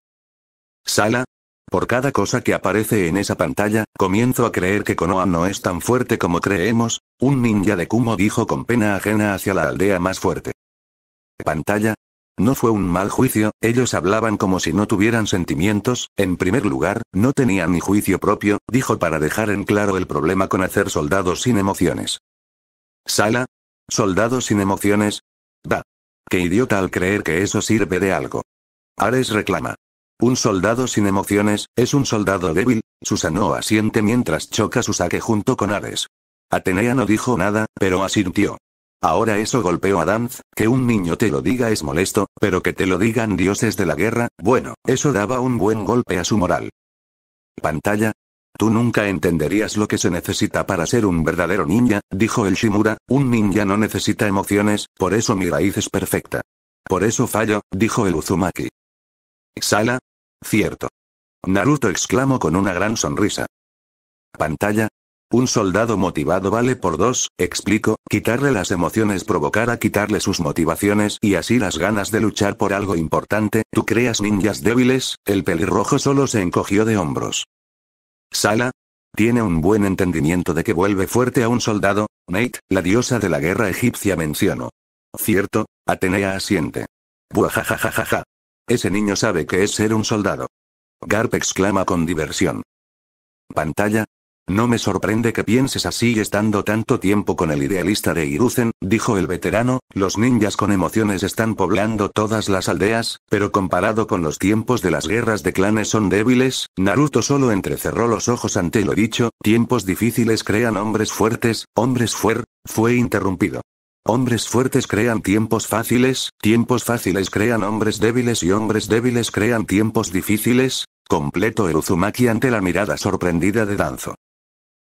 Sala, por cada cosa que aparece en esa pantalla, comienzo a creer que Konoha no es tan fuerte como creemos, un ninja de Kumo dijo con pena ajena hacia la aldea más fuerte. Pantalla. No fue un mal juicio, ellos hablaban como si no tuvieran sentimientos, en primer lugar, no tenían ni juicio propio, dijo para dejar en claro el problema con hacer soldados sin emociones. Sala. Soldados sin emociones. Da. Qué idiota al creer que eso sirve de algo. Ares reclama. Un soldado sin emociones, es un soldado débil, Susanoo asiente mientras choca su saque junto con Ares. Atenea no dijo nada, pero asintió. Ahora eso golpeó a Danz, que un niño te lo diga es molesto, pero que te lo digan dioses de la guerra, bueno, eso daba un buen golpe a su moral. Pantalla. Tú nunca entenderías lo que se necesita para ser un verdadero ninja, dijo el Shimura, un ninja no necesita emociones, por eso mi raíz es perfecta. Por eso fallo, dijo el Uzumaki. Exhala, Cierto. Naruto exclamó con una gran sonrisa. Pantalla. Un soldado motivado vale por dos, explico, quitarle las emociones provocará quitarle sus motivaciones y así las ganas de luchar por algo importante, tú creas ninjas débiles, el pelirrojo solo se encogió de hombros. Sala. Tiene un buen entendimiento de que vuelve fuerte a un soldado, Nate, la diosa de la guerra egipcia mencionó. Cierto, Atenea asiente. Buajajajaja. Ese niño sabe que es ser un soldado. Garp exclama con diversión. Pantalla. No me sorprende que pienses así estando tanto tiempo con el idealista de Iruzen, dijo el veterano, los ninjas con emociones están poblando todas las aldeas, pero comparado con los tiempos de las guerras de clanes son débiles, Naruto solo entrecerró los ojos ante lo dicho, tiempos difíciles crean hombres fuertes, hombres fuer, fue interrumpido. Hombres fuertes crean tiempos fáciles, tiempos fáciles crean hombres débiles y hombres débiles crean tiempos difíciles, completo el Uzumaki ante la mirada sorprendida de Danzo.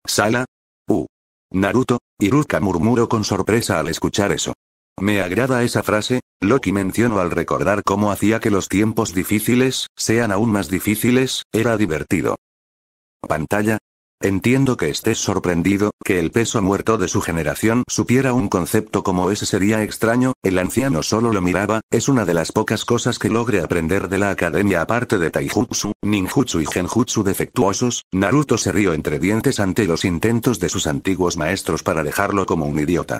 Sala. U. Naruto, Iruka murmuró con sorpresa al escuchar eso. Me agrada esa frase, Loki mencionó al recordar cómo hacía que los tiempos difíciles sean aún más difíciles, era divertido. Pantalla, Entiendo que estés sorprendido, que el peso muerto de su generación supiera un concepto como ese sería extraño, el anciano solo lo miraba, es una de las pocas cosas que logre aprender de la academia aparte de taijutsu, ninjutsu y genjutsu defectuosos, Naruto se rió entre dientes ante los intentos de sus antiguos maestros para dejarlo como un idiota.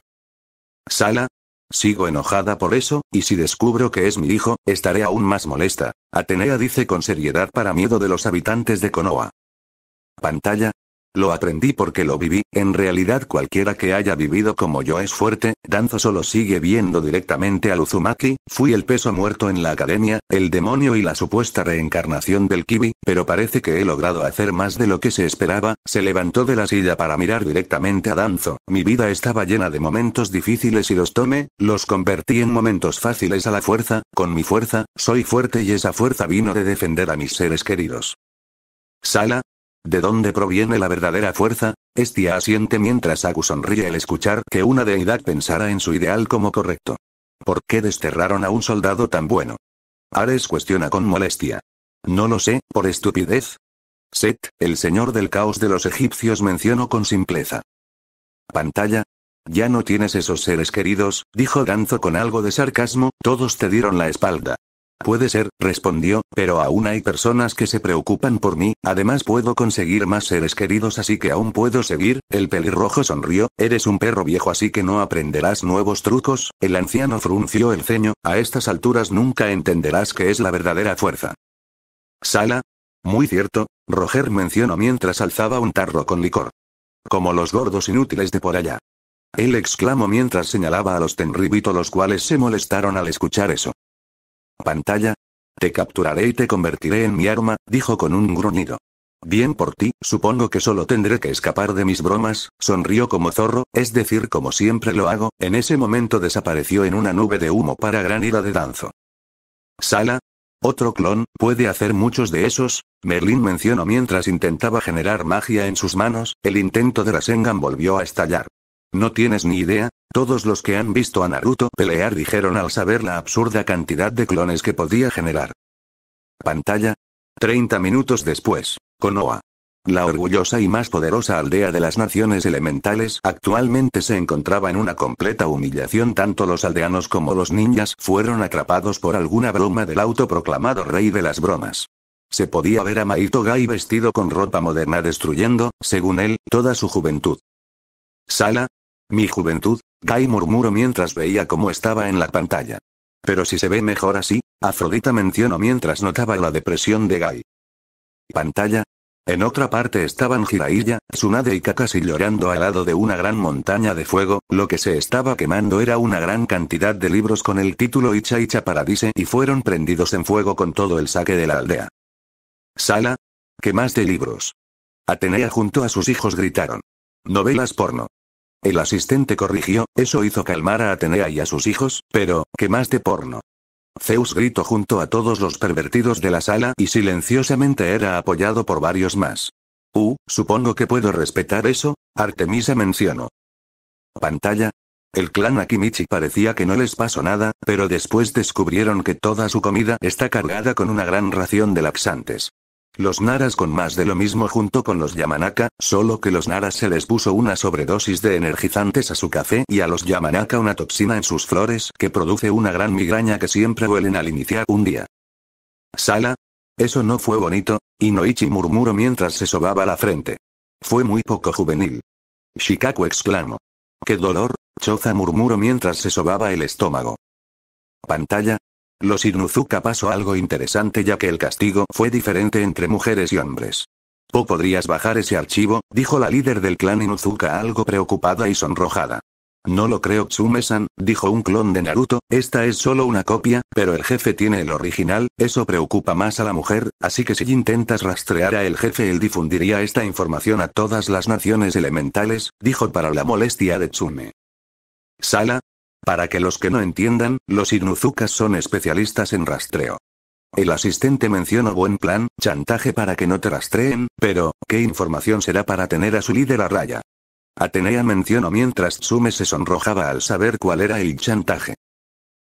Sala, Sigo enojada por eso, y si descubro que es mi hijo, estaré aún más molesta. Atenea dice con seriedad para miedo de los habitantes de Konoha. Pantalla, lo aprendí porque lo viví, en realidad cualquiera que haya vivido como yo es fuerte, Danzo solo sigue viendo directamente al Uzumaki, fui el peso muerto en la academia, el demonio y la supuesta reencarnación del Kibi, pero parece que he logrado hacer más de lo que se esperaba, se levantó de la silla para mirar directamente a Danzo, mi vida estaba llena de momentos difíciles y los tomé, los convertí en momentos fáciles a la fuerza, con mi fuerza, soy fuerte y esa fuerza vino de defender a mis seres queridos. Sala, ¿De dónde proviene la verdadera fuerza? Estia asiente mientras Aku sonríe al escuchar que una deidad pensara en su ideal como correcto. ¿Por qué desterraron a un soldado tan bueno? Ares cuestiona con molestia. No lo sé, por estupidez. Set, el señor del caos de los egipcios mencionó con simpleza. Pantalla. Ya no tienes esos seres queridos, dijo Danzo con algo de sarcasmo, todos te dieron la espalda. Puede ser, respondió, pero aún hay personas que se preocupan por mí, además puedo conseguir más seres queridos así que aún puedo seguir, el pelirrojo sonrió, eres un perro viejo así que no aprenderás nuevos trucos, el anciano frunció el ceño, a estas alturas nunca entenderás que es la verdadera fuerza. Sala. Muy cierto, Roger mencionó mientras alzaba un tarro con licor. Como los gordos inútiles de por allá. Él exclamó mientras señalaba a los tenribito los cuales se molestaron al escuchar eso pantalla. Te capturaré y te convertiré en mi arma, dijo con un gruñido. Bien por ti, supongo que solo tendré que escapar de mis bromas, sonrió como zorro, es decir, como siempre lo hago, en ese momento desapareció en una nube de humo para gran ira de Danzo. Sala. Otro clon, puede hacer muchos de esos, Merlin mencionó mientras intentaba generar magia en sus manos, el intento de Rasengan volvió a estallar. No tienes ni idea, todos los que han visto a Naruto pelear dijeron al saber la absurda cantidad de clones que podía generar. Pantalla. 30 minutos después, Konoha. La orgullosa y más poderosa aldea de las naciones elementales actualmente se encontraba en una completa humillación. Tanto los aldeanos como los ninjas fueron atrapados por alguna broma del autoproclamado rey de las bromas. Se podía ver a Maito Gai vestido con ropa moderna destruyendo, según él, toda su juventud. Sala, mi juventud, Guy murmuró mientras veía cómo estaba en la pantalla. Pero si se ve mejor así, Afrodita mencionó mientras notaba la depresión de Guy. Pantalla. En otra parte estaban Jiraiya, Tsunade y Kakashi llorando al lado de una gran montaña de fuego, lo que se estaba quemando era una gran cantidad de libros con el título Icha Icha Paradise y fueron prendidos en fuego con todo el saque de la aldea. Sala. ¿Qué más de libros? Atenea junto a sus hijos gritaron. Novelas porno. El asistente corrigió, eso hizo calmar a Atenea y a sus hijos, pero, ¿qué más de porno? Zeus gritó junto a todos los pervertidos de la sala y silenciosamente era apoyado por varios más. Uh, supongo que puedo respetar eso, Artemisa mencionó. Pantalla. El clan Akimichi parecía que no les pasó nada, pero después descubrieron que toda su comida está cargada con una gran ración de laxantes. Los naras con más de lo mismo junto con los yamanaka, solo que los naras se les puso una sobredosis de energizantes a su café y a los yamanaka una toxina en sus flores que produce una gran migraña que siempre huelen al iniciar un día. Sala. Eso no fue bonito, Inoichi murmuró mientras se sobaba la frente. Fue muy poco juvenil. Shikaku exclamó. ¡Qué dolor! Choza murmuró mientras se sobaba el estómago. Pantalla, los Inuzuka pasó algo interesante ya que el castigo fue diferente entre mujeres y hombres. ¿O podrías bajar ese archivo, dijo la líder del clan Inuzuka algo preocupada y sonrojada. No lo creo Tsume-san, dijo un clon de Naruto, esta es solo una copia, pero el jefe tiene el original, eso preocupa más a la mujer, así que si intentas rastrear a el jefe él difundiría esta información a todas las naciones elementales, dijo para la molestia de Tsume. Sala, para que los que no entiendan, los Inuzukas son especialistas en rastreo. El asistente mencionó buen plan, chantaje para que no te rastreen, pero, ¿qué información será para tener a su líder a raya? Atenea mencionó mientras Sume se sonrojaba al saber cuál era el chantaje.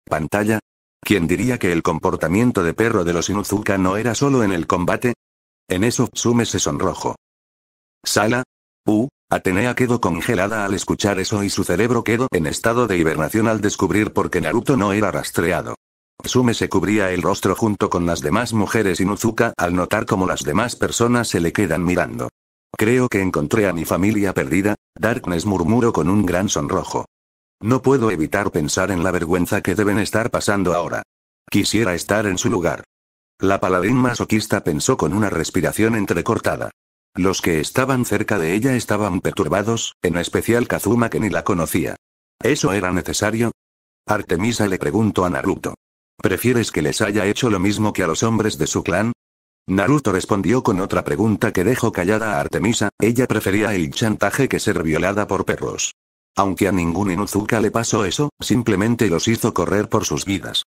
Pantalla. ¿Quién diría que el comportamiento de perro de los Inuzuka no era solo en el combate? En eso Sume se sonrojo. Sala. u. Atenea quedó congelada al escuchar eso y su cerebro quedó en estado de hibernación al descubrir por qué Naruto no era rastreado. Sume se cubría el rostro junto con las demás mujeres y Nuzuka al notar cómo las demás personas se le quedan mirando. Creo que encontré a mi familia perdida, Darkness murmuró con un gran sonrojo. No puedo evitar pensar en la vergüenza que deben estar pasando ahora. Quisiera estar en su lugar. La paladín masoquista pensó con una respiración entrecortada. Los que estaban cerca de ella estaban perturbados, en especial Kazuma que ni la conocía. ¿Eso era necesario? Artemisa le preguntó a Naruto. ¿Prefieres que les haya hecho lo mismo que a los hombres de su clan? Naruto respondió con otra pregunta que dejó callada a Artemisa, ella prefería el chantaje que ser violada por perros. Aunque a ningún Inuzuka le pasó eso, simplemente los hizo correr por sus vidas.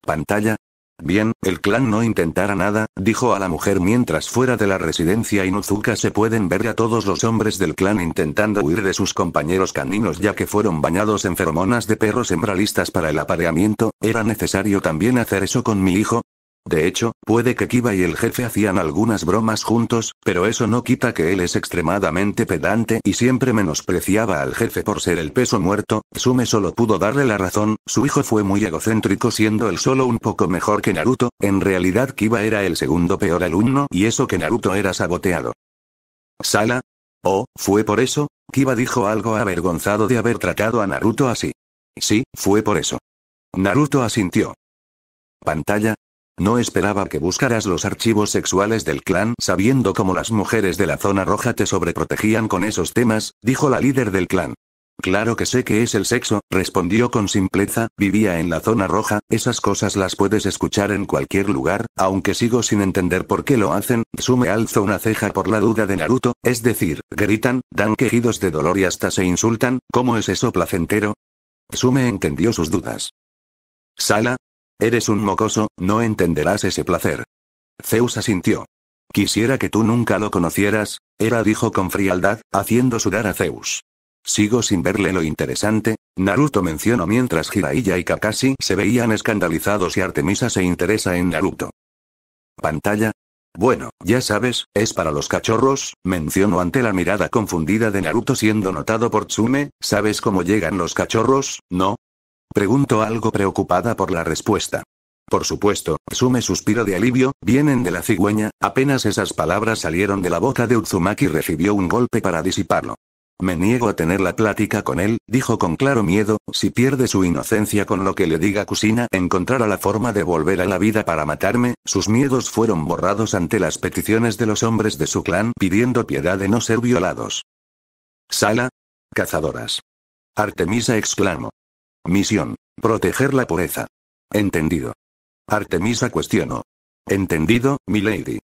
Pantalla, Bien, el clan no intentará nada, dijo a la mujer mientras fuera de la residencia Inuzuka se pueden ver a todos los hombres del clan intentando huir de sus compañeros caninos ya que fueron bañados en feromonas de perros hembralistas para el apareamiento, era necesario también hacer eso con mi hijo, de hecho, puede que Kiba y el jefe hacían algunas bromas juntos, pero eso no quita que él es extremadamente pedante y siempre menospreciaba al jefe por ser el peso muerto, Sume solo pudo darle la razón, su hijo fue muy egocéntrico siendo él solo un poco mejor que Naruto, en realidad Kiba era el segundo peor alumno y eso que Naruto era saboteado. ¿Sala? ¿Oh, fue por eso? Kiba dijo algo avergonzado de haber tratado a Naruto así. Sí, fue por eso. Naruto asintió. Pantalla, no esperaba que buscaras los archivos sexuales del clan sabiendo cómo las mujeres de la zona roja te sobreprotegían con esos temas, dijo la líder del clan. Claro que sé que es el sexo, respondió con simpleza, vivía en la zona roja, esas cosas las puedes escuchar en cualquier lugar, aunque sigo sin entender por qué lo hacen, Sume alzó una ceja por la duda de Naruto, es decir, gritan, dan quejidos de dolor y hasta se insultan, ¿cómo es eso placentero? Sume entendió sus dudas. Sala, Eres un mocoso, no entenderás ese placer. Zeus asintió. Quisiera que tú nunca lo conocieras, era dijo con frialdad, haciendo sudar a Zeus. Sigo sin verle lo interesante, Naruto mencionó mientras Jiraiya y Kakashi se veían escandalizados y Artemisa se interesa en Naruto. Pantalla. Bueno, ya sabes, es para los cachorros, mencionó ante la mirada confundida de Naruto siendo notado por Tsume, ¿sabes cómo llegan los cachorros, no? Pregunto algo preocupada por la respuesta. Por supuesto, Sume suspiro de alivio, vienen de la cigüeña, apenas esas palabras salieron de la boca de Uzumaki recibió un golpe para disiparlo. Me niego a tener la plática con él, dijo con claro miedo, si pierde su inocencia con lo que le diga Kusina encontrará la forma de volver a la vida para matarme, sus miedos fueron borrados ante las peticiones de los hombres de su clan pidiendo piedad de no ser violados. Sala. Cazadoras. Artemisa exclamó. Misión. Proteger la pureza. Entendido. Artemisa cuestionó. Entendido, lady.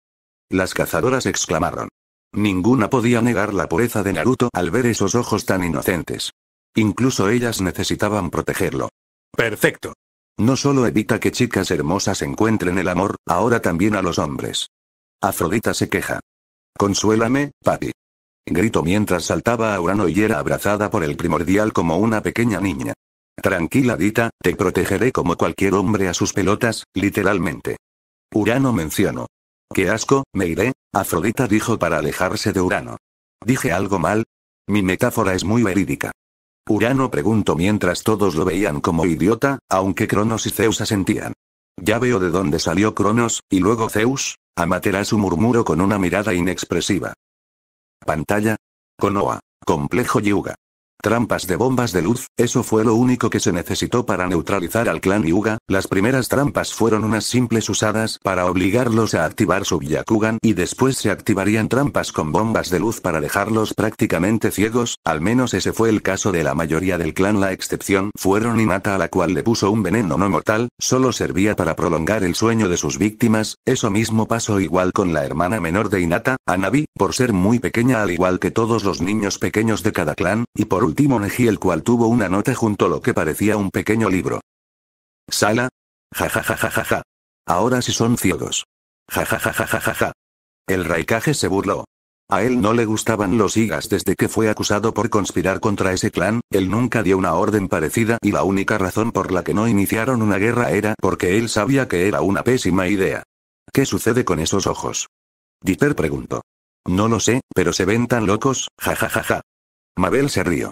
Las cazadoras exclamaron. Ninguna podía negar la pureza de Naruto al ver esos ojos tan inocentes. Incluso ellas necesitaban protegerlo. Perfecto. No solo evita que chicas hermosas encuentren el amor, ahora también a los hombres. Afrodita se queja. Consuélame, papi. Grito mientras saltaba a Urano y era abrazada por el primordial como una pequeña niña. Tranquila Dita, te protegeré como cualquier hombre a sus pelotas, literalmente. Urano mencionó. Qué asco, me iré, Afrodita dijo para alejarse de Urano. ¿Dije algo mal? Mi metáfora es muy verídica. Urano preguntó mientras todos lo veían como idiota, aunque Cronos y Zeus asentían. Ya veo de dónde salió Cronos, y luego Zeus, Amaterasu murmuró con una mirada inexpresiva. Pantalla. Konoha. Complejo Yuga. Trampas de bombas de luz, eso fue lo único que se necesitó para neutralizar al clan Yuga, las primeras trampas fueron unas simples usadas para obligarlos a activar su Byakugan y después se activarían trampas con bombas de luz para dejarlos prácticamente ciegos, al menos ese fue el caso de la mayoría del clan la excepción fueron Inata a la cual le puso un veneno no mortal, solo servía para prolongar el sueño de sus víctimas, eso mismo pasó igual con la hermana menor de Inata, Anabi, por ser muy pequeña al igual que todos los niños pequeños de cada clan, y por último Neji el cual tuvo una nota junto a lo que parecía un pequeño libro. Sala. Ja ja ja ja ja Ahora sí son ciegos. Ja ja ja ja ja ja El Raikaje se burló. A él no le gustaban los higas desde que fue acusado por conspirar contra ese clan, él nunca dio una orden parecida y la única razón por la que no iniciaron una guerra era porque él sabía que era una pésima idea. ¿Qué sucede con esos ojos? Dieter preguntó. No lo sé, pero se ven tan locos, jajajaja. Ja, ja, ja. Mabel se rió.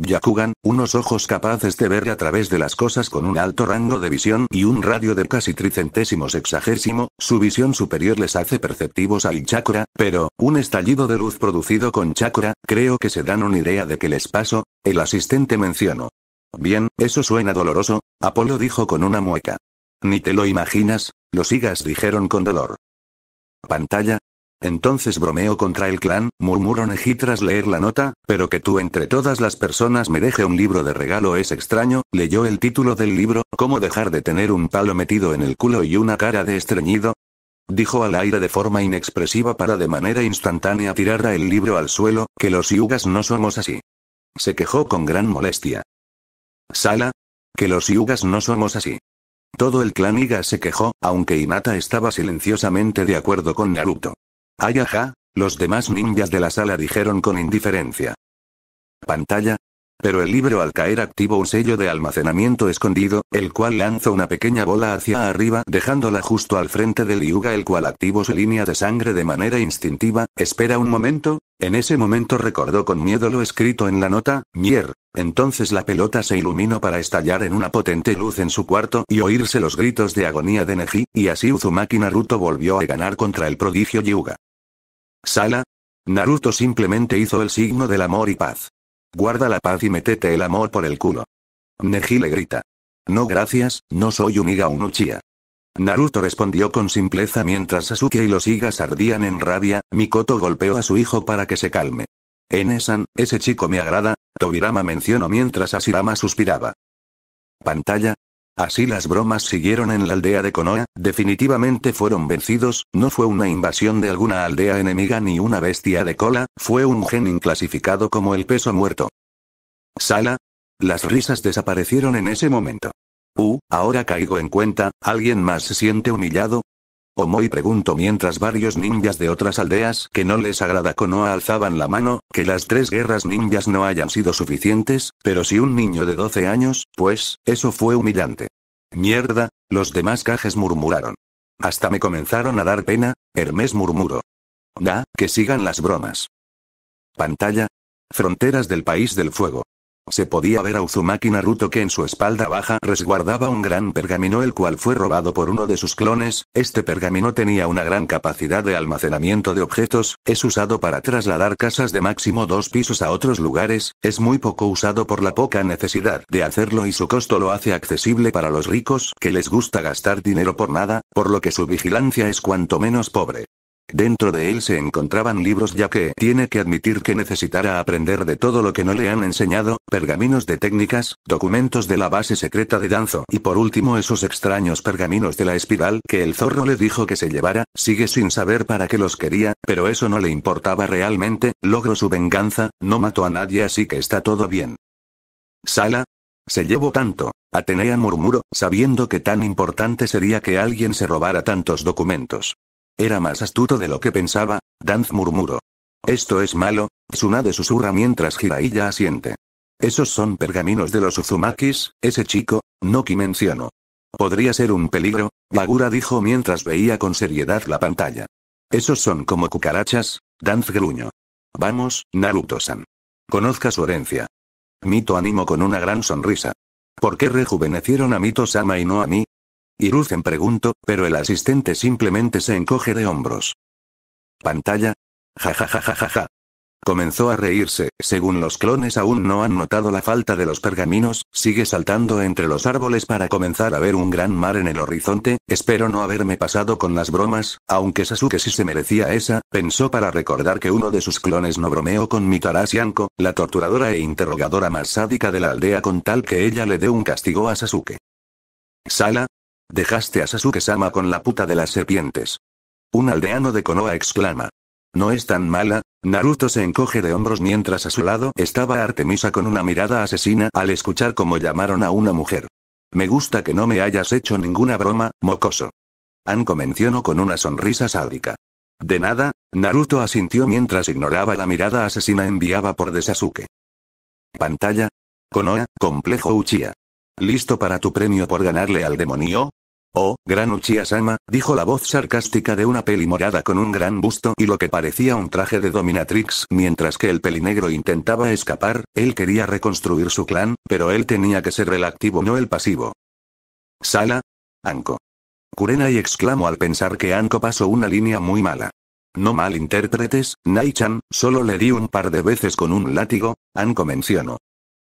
Yakugan, unos ojos capaces de ver a través de las cosas con un alto rango de visión y un radio de casi tricentésimos exagésimo su visión superior les hace perceptivos al chakra, pero, un estallido de luz producido con chakra, creo que se dan una idea de qué les pasó, el asistente mencionó. Bien, eso suena doloroso, Apolo dijo con una mueca. Ni te lo imaginas, los sigas dijeron con dolor. Pantalla, entonces bromeo contra el clan, murmuró Neji tras leer la nota, pero que tú entre todas las personas me deje un libro de regalo es extraño, leyó el título del libro, ¿Cómo dejar de tener un palo metido en el culo y una cara de estreñido? Dijo al aire de forma inexpresiva para de manera instantánea tirar el libro al suelo, que los yugas no somos así. Se quejó con gran molestia. Sala. Que los yugas no somos así. Todo el clan Iga se quejó, aunque Inata estaba silenciosamente de acuerdo con Naruto. ¡Ay Los demás ninjas de la sala dijeron con indiferencia. Pantalla. Pero el libro al caer activó un sello de almacenamiento escondido, el cual lanza una pequeña bola hacia arriba dejándola justo al frente del Yuga el cual activó su línea de sangre de manera instintiva, espera un momento, en ese momento recordó con miedo lo escrito en la nota, Mier. Entonces la pelota se iluminó para estallar en una potente luz en su cuarto y oírse los gritos de agonía de Neji, y así Uzumaki Naruto volvió a ganar contra el prodigio Yuga. Sala. Naruto simplemente hizo el signo del amor y paz. Guarda la paz y metete el amor por el culo. Neji le grita. No gracias, no soy un Unuchia. un Uchiha. Naruto respondió con simpleza mientras Sasuke y los Higas ardían en rabia, Mikoto golpeó a su hijo para que se calme. Enesan, ese chico me agrada, Tobirama mencionó mientras Asirama suspiraba. Pantalla. Así las bromas siguieron en la aldea de Konoha, definitivamente fueron vencidos, no fue una invasión de alguna aldea enemiga ni una bestia de cola, fue un genin clasificado como el peso muerto. Sala. Las risas desaparecieron en ese momento. Uh, ahora caigo en cuenta, ¿alguien más se siente humillado? y pregunto mientras varios ninjas de otras aldeas que no les agrada Konoha alzaban la mano, que las tres guerras ninjas no hayan sido suficientes, pero si un niño de 12 años, pues, eso fue humillante. Mierda, los demás cajes murmuraron. Hasta me comenzaron a dar pena, Hermes murmuró. Da, que sigan las bromas. Pantalla. Fronteras del País del Fuego. Se podía ver a Uzumaki Naruto que en su espalda baja resguardaba un gran pergamino el cual fue robado por uno de sus clones, este pergamino tenía una gran capacidad de almacenamiento de objetos, es usado para trasladar casas de máximo dos pisos a otros lugares, es muy poco usado por la poca necesidad de hacerlo y su costo lo hace accesible para los ricos que les gusta gastar dinero por nada, por lo que su vigilancia es cuanto menos pobre. Dentro de él se encontraban libros ya que tiene que admitir que necesitara aprender de todo lo que no le han enseñado, pergaminos de técnicas, documentos de la base secreta de Danzo y por último esos extraños pergaminos de la espiral que el zorro le dijo que se llevara, sigue sin saber para qué los quería, pero eso no le importaba realmente, logró su venganza, no mató a nadie así que está todo bien. Sala. Se llevó tanto. Atenea murmuró, sabiendo que tan importante sería que alguien se robara tantos documentos. Era más astuto de lo que pensaba, Danz murmuró. Esto es malo, Tsunade susurra mientras Jiraiya asiente. Esos son pergaminos de los Uzumakis, ese chico, Noki mencionó. Podría ser un peligro, Bagura dijo mientras veía con seriedad la pantalla. Esos son como cucarachas, Danz gruñó. Vamos, Naruto-san. Conozca su herencia. Mito animó con una gran sonrisa. ¿Por qué rejuvenecieron a Mito-sama y no a mí? ruzen preguntó, pero el asistente simplemente se encoge de hombros. ¿Pantalla? Ja ja ja ja ja ja. Comenzó a reírse, según los clones aún no han notado la falta de los pergaminos, sigue saltando entre los árboles para comenzar a ver un gran mar en el horizonte, espero no haberme pasado con las bromas, aunque Sasuke sí se merecía esa, pensó para recordar que uno de sus clones no bromeó con Mitarashianko, la torturadora e interrogadora más sádica de la aldea con tal que ella le dé un castigo a Sasuke. Sala, Dejaste a Sasuke-sama con la puta de las serpientes. Un aldeano de Konoha exclama. No es tan mala, Naruto se encoge de hombros mientras a su lado estaba Artemisa con una mirada asesina al escuchar cómo llamaron a una mujer. Me gusta que no me hayas hecho ninguna broma, mocoso. Anko mencionó con una sonrisa sádica. De nada, Naruto asintió mientras ignoraba la mirada asesina enviada por de Sasuke. Pantalla. Konoha, complejo Uchiha. ¿Listo para tu premio por ganarle al demonio? Oh, gran Uchiha-sama, dijo la voz sarcástica de una peli morada con un gran busto y lo que parecía un traje de dominatrix, mientras que el pelinegro intentaba escapar, él quería reconstruir su clan, pero él tenía que ser el activo no el pasivo. Sala. Anko. Kurenai y exclamó al pensar que Anko pasó una línea muy mala. No malinterpretes, Naichan, solo le di un par de veces con un látigo, Anko mencionó.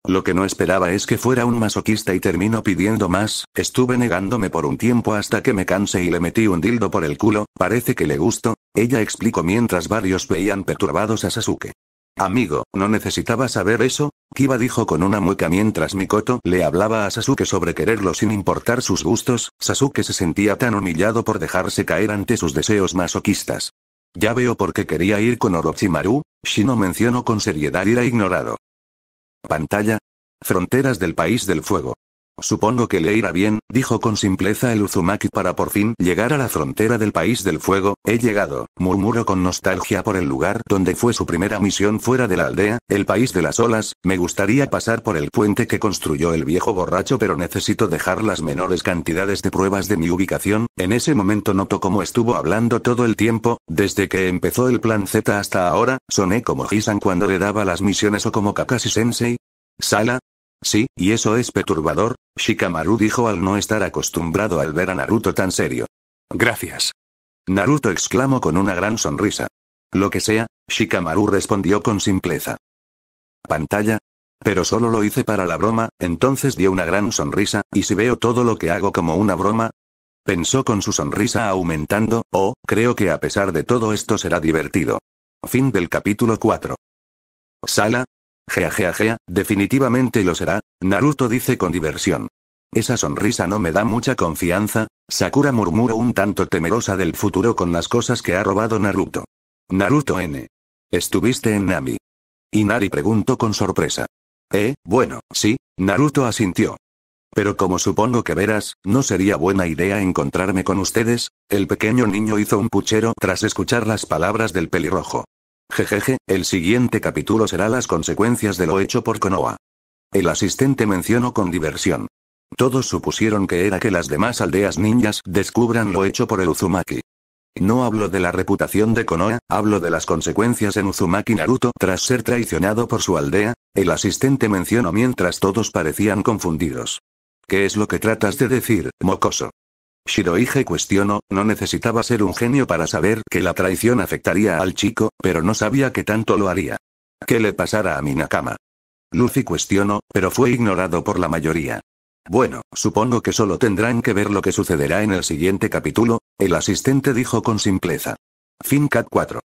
Lo que no esperaba es que fuera un masoquista y termino pidiendo más, estuve negándome por un tiempo hasta que me cansé y le metí un dildo por el culo, parece que le gustó, ella explicó mientras varios veían perturbados a Sasuke. Amigo, no necesitaba saber eso, Kiba dijo con una mueca mientras Mikoto le hablaba a Sasuke sobre quererlo sin importar sus gustos, Sasuke se sentía tan humillado por dejarse caer ante sus deseos masoquistas. Ya veo por qué quería ir con Orochimaru, Shino mencionó con seriedad y era ignorado. Pantalla. Fronteras del País del Fuego. Supongo que le irá bien, dijo con simpleza el Uzumaki para por fin llegar a la frontera del país del fuego, he llegado, murmuró con nostalgia por el lugar donde fue su primera misión fuera de la aldea, el país de las olas, me gustaría pasar por el puente que construyó el viejo borracho pero necesito dejar las menores cantidades de pruebas de mi ubicación, en ese momento noto cómo estuvo hablando todo el tiempo, desde que empezó el plan Z hasta ahora, soné como Hisan cuando le daba las misiones o como Kakashi Sensei, Sala, Sí, y eso es perturbador, Shikamaru dijo al no estar acostumbrado al ver a Naruto tan serio. Gracias. Naruto exclamó con una gran sonrisa. Lo que sea, Shikamaru respondió con simpleza. Pantalla. Pero solo lo hice para la broma, entonces dio una gran sonrisa, y si veo todo lo que hago como una broma, Pensó con su sonrisa aumentando, oh, creo que a pesar de todo esto será divertido. Fin del capítulo 4. Sala, Gea gea gea, definitivamente lo será, Naruto dice con diversión. Esa sonrisa no me da mucha confianza, Sakura murmuró un tanto temerosa del futuro con las cosas que ha robado Naruto. Naruto N. Estuviste en Nami. Inari preguntó con sorpresa. Eh, bueno, sí, Naruto asintió. Pero como supongo que verás, no sería buena idea encontrarme con ustedes, el pequeño niño hizo un puchero tras escuchar las palabras del pelirrojo. Jejeje, el siguiente capítulo será las consecuencias de lo hecho por Konoha. El asistente mencionó con diversión. Todos supusieron que era que las demás aldeas ninjas descubran lo hecho por el Uzumaki. No hablo de la reputación de Konoha, hablo de las consecuencias en Uzumaki Naruto tras ser traicionado por su aldea, el asistente mencionó mientras todos parecían confundidos. ¿Qué es lo que tratas de decir, mocoso? Shirohige cuestionó, no necesitaba ser un genio para saber que la traición afectaría al chico, pero no sabía que tanto lo haría. ¿Qué le pasara a Minakama? Lucy cuestionó, pero fue ignorado por la mayoría. Bueno, supongo que solo tendrán que ver lo que sucederá en el siguiente capítulo, el asistente dijo con simpleza. Fin Cat 4.